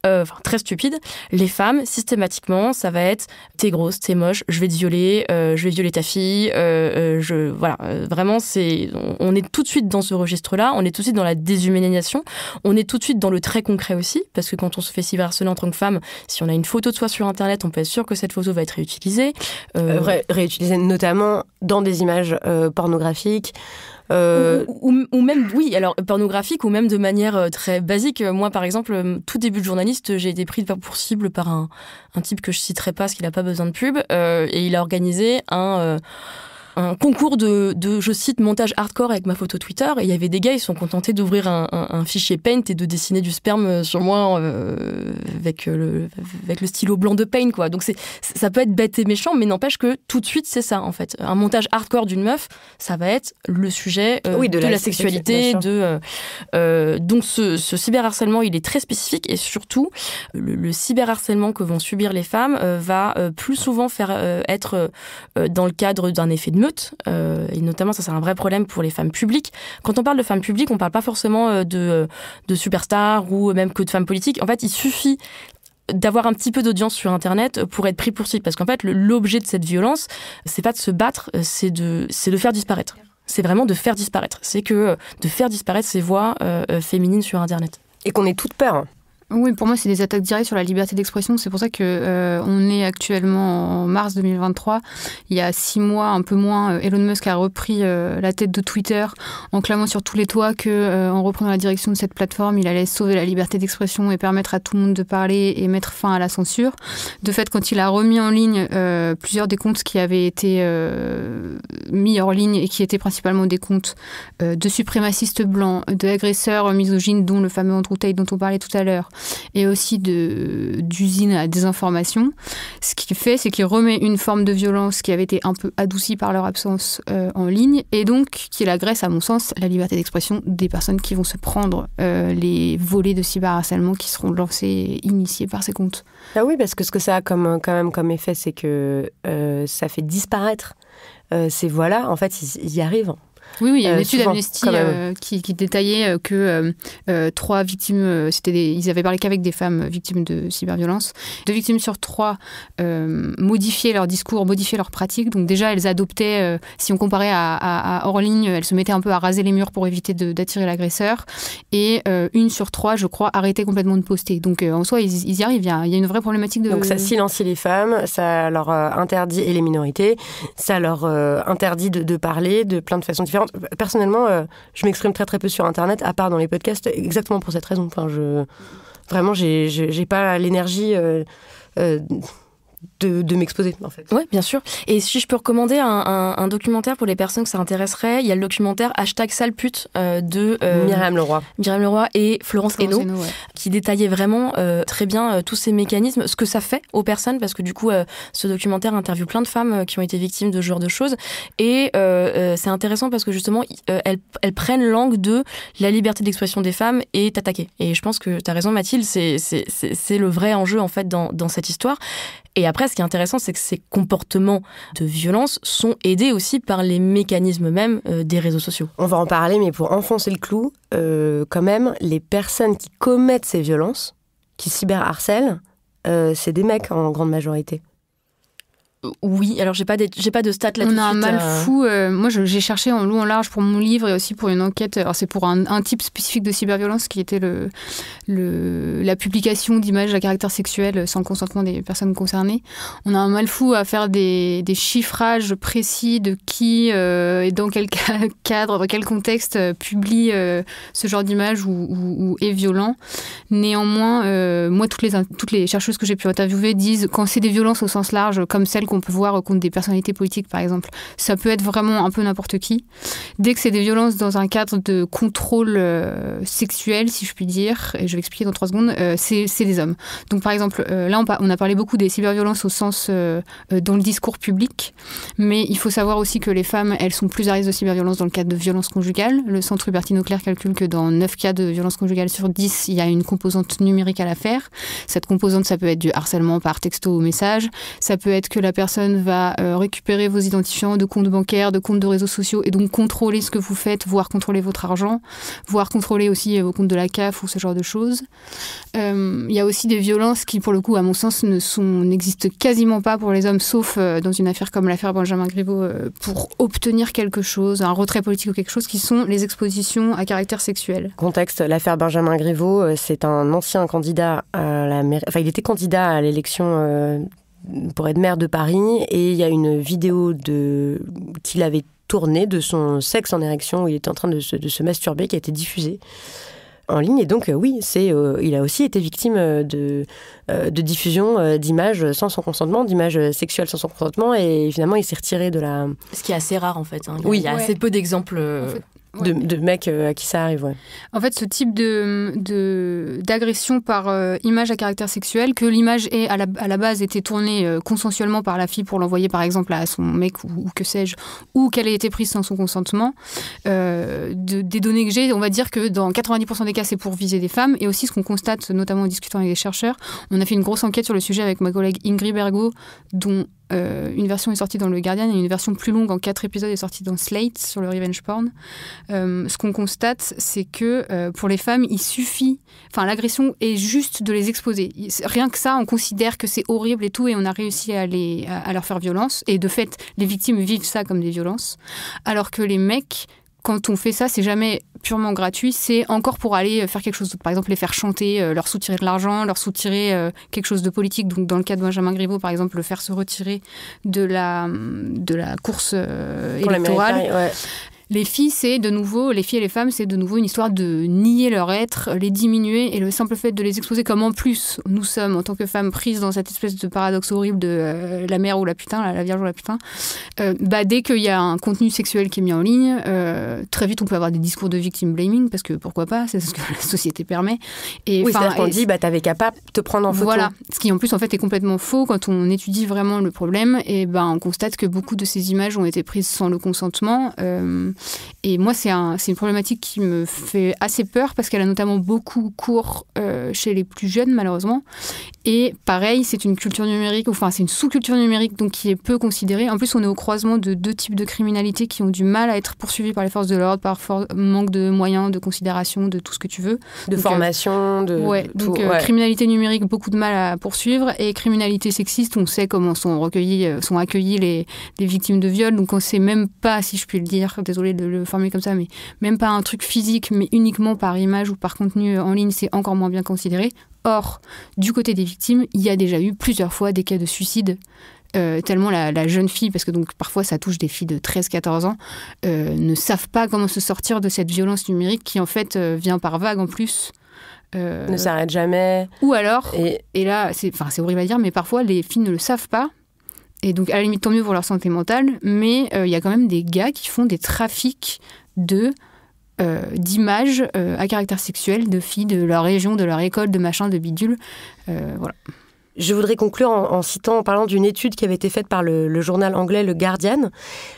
S2: enfin très stupide. Les femmes systématiquement, ça va être t'es grosse, t'es moche, je vais te violer, je vais violer ta fille, je voilà vraiment c'est on est tout de suite dans ce registre-là, on est tout de suite dans la déshumanisation, on est tout de suite dans le très concret aussi, parce que quand on se fait cyberharceler en tant que femme, si on a une photo de soi sur Internet, on peut être sûr que cette photo va être réutilisée. Euh, euh, réutilisée notamment dans des images euh, pornographiques. Ou, même, oui, alors pornographiques ou même de manière très basique. Moi, par exemple, tout début de journaliste, j'ai été prise pour cible par un, un type que je citerai pas parce qu'il n'a pas besoin de pub et il a organisé un un concours de, je cite, montage hardcore avec ma photo Twitter. Et il y avait des gars, ils sont contentés d'ouvrir un, fichier Paint et de dessiner du sperme euh, sur moi euh, avec, euh, le, avec le stylo blanc de Paint, quoi. Donc c'est, ça peut être bête et méchant, mais n'empêche que tout de suite, c'est ça, en fait. Un montage hardcore d'une meuf, ça va être le sujet de, la, sexualité. de Donc ce, cyberharcèlement, il est très spécifique et surtout, le, cyberharcèlement que vont subir les femmes va plus souvent faire être dans le cadre d'un effet de meuf euh, et notamment ça c'est un vrai problème pour les femmes publiques. Quand on parle de femmes publiques, on parle pas forcément euh, de, euh, de superstars ou même que de femmes politiques. En fait, il suffit d'avoir un petit peu d'audience sur internet pour être pris pour cible parce qu'en fait l'objet de cette violence c'est pas de se battre c'est de c'est de faire disparaître c'est vraiment de faire disparaître c'est que de faire disparaître ces voix féminines sur internet et qu'on ait toute peur oui, pour moi, c'est des attaques directes sur la liberté d'expression. C'est pour ça que euh, on est
S3: actuellement en mars 2023. Il y a six mois, un peu moins, euh, Elon Musk a repris euh, la tête de Twitter en clamant sur tous les toits que, en reprenant la direction de cette plateforme, il allait sauver la liberté d'expression et permettre à tout le monde de parler et mettre fin à la censure. De fait, quand il a remis en ligne plusieurs des comptes qui avaient été mis hors ligne et qui étaient principalement des comptes de suprémacistes blancs, agresseurs misogynes, dont le fameux Andrew dont on parlait tout à l'heure, et aussi d'usines à désinformation. Ce qu'il fait, c'est qu'il remet une forme de violence qui avait été un peu adoucie par leur absence euh, en ligne, et donc qu'il agresse, à mon sens, la liberté d'expression des personnes qui vont se prendre euh, les volets de
S1: cyberharcèlement qui seront lancés initiés par ces comptes. Ah oui, parce que ce que ça a comme, euh, quand même comme effet, c'est que ça fait disparaître ces voix-là. En fait, ils y arrivent oui, oui, il y a une euh, étude d'Amnesty euh,
S3: qui, qui, détaillait euh, que trois victimes, c'était ils avaient parlé qu'avec des femmes victimes de cyberviolence. Deux victimes sur trois modifiaient leur discours, modifiaient leurs pratiques. Donc déjà, elles adoptaient, si on comparait à, hors ligne, elles se mettaient un peu à raser les murs pour éviter d'attirer l'agresseur. Et une sur trois, je crois, arrêtait complètement de poster. Donc en soi, ils, y arrivent. Il y, a, une vraie problématique de. Donc ça
S1: silencie les femmes, ça leur interdit et les minorités, ça leur interdit de, de parler de plein de façons différentes Personnellement, euh, je m'exprime très très peu sur Internet, à part dans les podcasts, exactement pour cette raison. Enfin, je vraiment, j'ai pas l'énergie. Euh, euh, de, m'exposer en fait.
S2: Oui, bien sûr. Et si je peux recommander un, documentaire pour les personnes que ça intéresserait, il y a le documentaire hashtag sale pute euh, de Miriam euh, Myriam Leroy. Myriam Leroy et Florence, Henault qui détaillait vraiment euh, très bien tous ces mécanismes, ce que ça fait aux personnes, parce que du coup, ce documentaire interview plein de femmes qui ont été victimes de ce genre de choses. Et c'est intéressant parce que justement, elles, prennent l'angle de la liberté d'expression des femmes et t'attaquer. Et je pense que tu as raison, Mathilde, c'est le vrai enjeu en fait dans cette histoire. Et après, ce qui est intéressant, c'est que ces comportements de violence sont aidés aussi par les mécanismes même euh, des réseaux sociaux. On va en parler, mais pour enfoncer le clou, euh, quand même, les personnes qui commettent
S1: ces violences, qui cyberharcèlent, euh, c'est des mecs en grande majorité
S3: oui, alors j'ai pas j'ai pas de stats là. On a un mal euh. fou. Euh, moi, j'ai cherché en long en large pour mon livre et aussi pour une enquête. Euh, alors c'est pour un, type spécifique de cyberviolence qui était le, le la publication d'images à caractère sexuel sans consentement des personnes concernées. On a un mal fou à faire des, des chiffrages précis de qui et dans quel cadre, dans quel contexte publie ce genre d'image ou, est violent. Néanmoins, moi, toutes les toutes les chercheuses que j'ai pu interviewer disent quand c'est des violences au sens large, comme celles qu'on peut voir contre des personnalités politiques, par exemple. Ça peut être vraiment un peu n'importe qui. Dès que c'est des violences dans un cadre de contrôle euh, sexuel, si je puis dire, et je vais expliquer dans trois secondes, euh, c'est des hommes. Donc, par exemple, euh, là, on, on, a parlé beaucoup des cyberviolences au sens dans le discours public, mais il faut savoir aussi que les femmes, elles sont plus à risque de cyberviolence dans le cadre de violences conjugales. Le centre Hubertine Auclair calcule que dans 9 cas de violences conjugales sur 10, il y a une composante numérique à l'affaire. Cette composante, ça peut être du harcèlement par texto ou message, ça peut être que la personne va euh, récupérer vos identifiants de comptes bancaires, de comptes de réseaux sociaux et donc contrôler ce que vous faites, voire contrôler votre argent, voire contrôler aussi euh, vos comptes de la CAF ou ce genre de choses. Euh, il y a aussi des violences qui, pour le coup, à mon sens, ne sont n'existent quasiment pas pour les hommes, sauf dans une affaire comme l'affaire Benjamin Griveaux, pour obtenir quelque chose, un retrait politique ou quelque chose, qui sont les expositions à caractère sexuel.
S1: Contexte, l'affaire Benjamin Griveaux, c'est un ancien candidat à la mairie, enfin il était candidat à l'élection pour être maire de Paris et il y a une vidéo de qu'il avait tournée de son sexe en érection où il était en train de se, masturber qui a été diffusée en ligne et donc euh, oui c'est euh, il a aussi été victime euh, de, de diffusion d'images sans son consentement d'images sexuelles sans son consentement et finalement il s'est retiré de la
S2: ce qui est assez rare en fait hein. oui, il y a assez peu d'exemples
S1: de, mecs euh, à qui ça arrive. Ouais. En fait, ce type de
S3: d'agression par euh, image à caractère sexuel, que l'image est à la, base était tournée euh, consensuellement par la fille pour l'envoyer par exemple à son mec ou, que sais-je, ou qu'elle ait été prise sans son consentement. des données que j'ai, on va dire que dans 90% des cas, c'est pour viser des femmes. Et aussi, ce qu'on constate, notamment en discutant avec des chercheurs, on a fait une grosse enquête sur le sujet avec ma collègue Ingrid Bergo, dont euh, une version est sortie dans Le Guardian et une version plus longue en quatre épisodes est sortie dans Slate sur le revenge porn. Euh, ce qu'on constate, c'est que euh, pour les femmes, il suffit, enfin l'agression est juste de les exposer. Rien que ça, on considère que c'est horrible et tout, et on a réussi à leur faire violence. Et de fait, les victimes vivent ça comme des violences, alors que les mecs quand on fait ça, c'est jamais purement gratuit, c'est encore pour aller euh, faire quelque chose Par exemple, les faire chanter, euh, leur soutirer de l'argent, leur soutirer euh, quelque chose de politique. Donc, dans le cas de Benjamin Griveaux, par exemple, le faire se retirer de la, de la course électorale. Les filles, c'est de nouveau, les filles et les femmes, c'est de nouveau une histoire de nier leur être, les diminuer et le simple fait de les exposer comme en plus nous sommes en tant que femmes prises dans cette espèce de paradoxe horrible de euh, la mère ou la putain, la, vierge ou la putain. Euh, bah, dès qu'il y a un contenu sexuel qui est mis en ligne, euh, très vite on peut avoir des discours de victime blaming parce que pourquoi pas, c'est ce que la société permet. Et, oui, c'est-à-dire qu'on dit bah
S1: t'avais qu'à pas te prendre en photo. Voilà,
S3: ce qui en plus en fait est complètement faux quand on étudie vraiment le problème. Et ben on constate que beaucoup de ces images ont été prises sans le consentement et moi, c'est une problématique qui me fait assez peur parce qu'elle a notamment beaucoup cours euh, chez les plus jeunes, malheureusement. Et pareil, c'est une culture numérique, enfin, c'est une sous-culture numérique donc qui est peu considérée. En plus, on est au croisement de deux types de criminalité qui ont du mal à être poursuivis par les forces de l'ordre, par manque de moyens, de considération, de tout ce que tu veux. De euh, formation, de. Ouais, donc euh, criminalité numérique, beaucoup de mal à poursuivre. Et criminalité sexiste, on sait comment sont recueillis, sont accueillis les, les victimes de viol. Donc on sait même pas, si je puis le dire, désolé de le former comme ça, mais même pas un truc physique, mais uniquement par image ou par contenu euh, en ligne, c'est encore moins bien considéré. Or, du côté des victimes, il y a déjà eu plusieurs fois des cas de suicide. Euh, tellement la, jeune fille, parce que donc parfois ça touche des filles de 13-14 ans, euh, ne savent pas comment se sortir de cette violence numérique qui en fait vient par vague en plus. ne s'arrête jamais. Ou alors, et, et là, c'est horrible à dire, mais parfois les filles ne le savent pas, et donc, à la limite, tant mieux pour leur santé mentale, mais euh, il y a quand même des gars qui font des trafics de euh, d'images euh, à caractère sexuel de filles de leur région, de leur
S1: école, de machin, de bidule. voilà. Je voudrais conclure en, citant, en parlant d'une étude qui avait été faite par le, journal anglais Le Guardian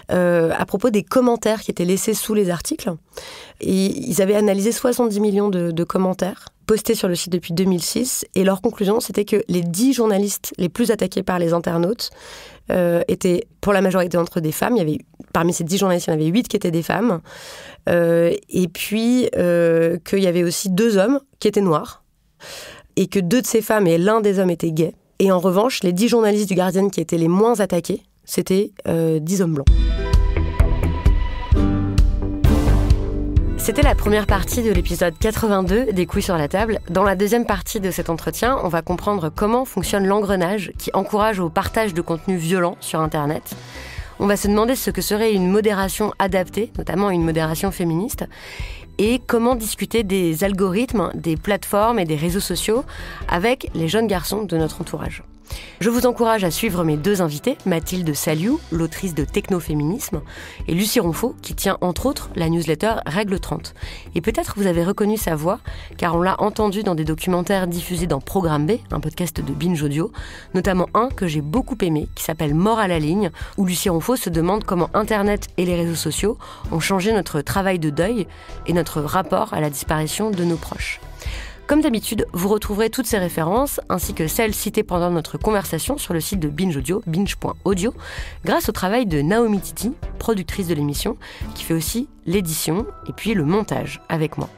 S1: à propos des commentaires qui étaient laissés sous les articles. Et ils avaient analysé 70 millions de commentaires posté sur le site depuis 2006. Et leur conclusion, c'était que les 10 journalistes les plus attaqués par les internautes euh, étaient pour la majorité d'entre eux des femmes. Il y avait, parmi ces 10 journalistes, il y en avait 8 qui étaient des femmes. Euh, et puis euh, qu'il y avait aussi deux hommes qui étaient noirs. Et que deux de ces femmes et l'un des hommes étaient gays. Et en revanche, les 10 journalistes du Guardian qui étaient les moins attaqués, c'était 10 hommes blancs. C'était la première partie de l'épisode 82 des couilles sur la table. Dans la deuxième partie de cet entretien, on va comprendre comment fonctionne l'engrenage qui encourage au partage de contenus violents sur Internet. On va se demander ce que serait une modération adaptée, notamment une modération féministe, et comment discuter des algorithmes, des plateformes et des réseaux sociaux avec les jeunes garçons de notre entourage. Je vous encourage à suivre mes deux invités, Mathilde Saliou, l'autrice de Technoféminisme, et Lucie Ronfaux, qui tient entre autres la newsletter Règle 30. Et peut-être vous avez reconnu sa voix, car on l'a entendue dans des documentaires diffusés dans Programme B, un podcast de Binge Audio, notamment un que j'ai beaucoup aimé, qui s'appelle Mort à la ligne, où Lucie Ronfaux se demande comment Internet et les réseaux sociaux ont changé notre travail de deuil et notre rapport à la disparition de nos proches. Comme d'habitude, vous retrouverez toutes ces références ainsi que celles citées pendant notre conversation sur le site de Binge Audio, binge.audio, grâce au travail de Naomi Titi, productrice de l'émission, qui fait aussi l'édition et puis le montage avec moi.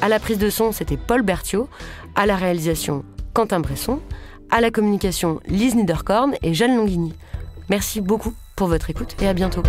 S1: À la prise de son, c'était Paul Berthiaud, à la réalisation, Quentin Bresson, à la communication, Lise Niederkorn et Jeanne longini Merci beaucoup pour votre écoute et à bientôt.